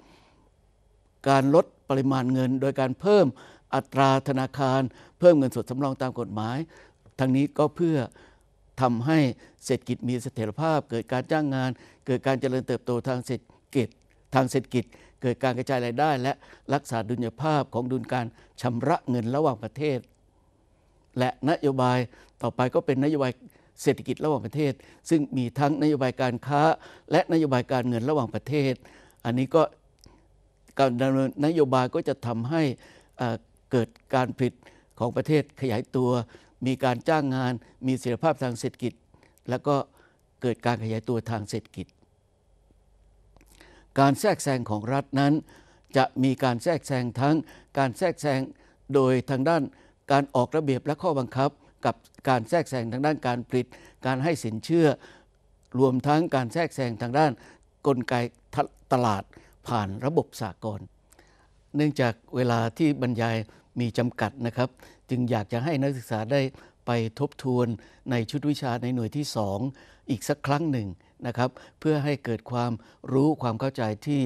การลดปริมาณเงิน โดยการเพิ่มอัตราธนาคาร เพิ่มเงินสดสำรองตามกฎหมาย ทั้งนี้ก็เพื่อทำให้เศรษฐกิจมีเสถียรภาพ เกิดการจ้างงาน เกิดการเจริญเติบโตทางเศรษฐกิจทางเศรษฐกิจเกิดการกระจายรายได้และรักษาดุลยภาพของดุลการชำระเงินระหว่างประเทศ และนโยบายต่อไปก็เป็นนโยบายเศรษฐกิจระหว่างประเทศ ซึ่งมีทั้งนโยบายการค้า และนโยบายการเงินระหว่างประเทศ อันนี้ก็การดำเนินนโยบายก็จะทำให้เกิดการผลิตของประเทศ ขยายตัวมีการจ้างงาน มีเสถียรภาพทางเศรษฐกิจ และก็เกิดการขยายตัวทางเศรษฐกิจการแทรกแซงของรัฐนั้น จะมีการแทรกแซงทั้งการแทรกแซงโดยทางด้านการออกระเบียบและข้อบังคับ กับการแทรกแซงทางด้านการผลิตการให้สินเชื่อรวมทั้งการแทรกแซงทางด้านกลไกตลาดผ่านระบบสากลเนื่องจากเวลาที่บรรยายมีจำกัดนะครับ จึงอยากจะให้นักศึกษาได้ไปทบทวนในชุดวิชาในหน่วยที่ 2 อีกสักครั้งหนึ่งนะครับเพื่อให้เกิดความรู้ความเข้าใจที่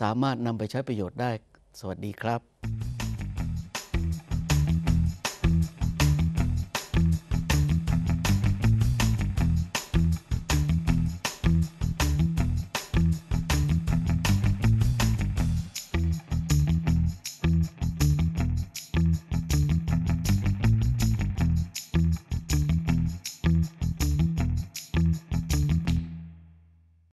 สามารถนำไปใช้ประโยชน์ได้สวัสดีครับ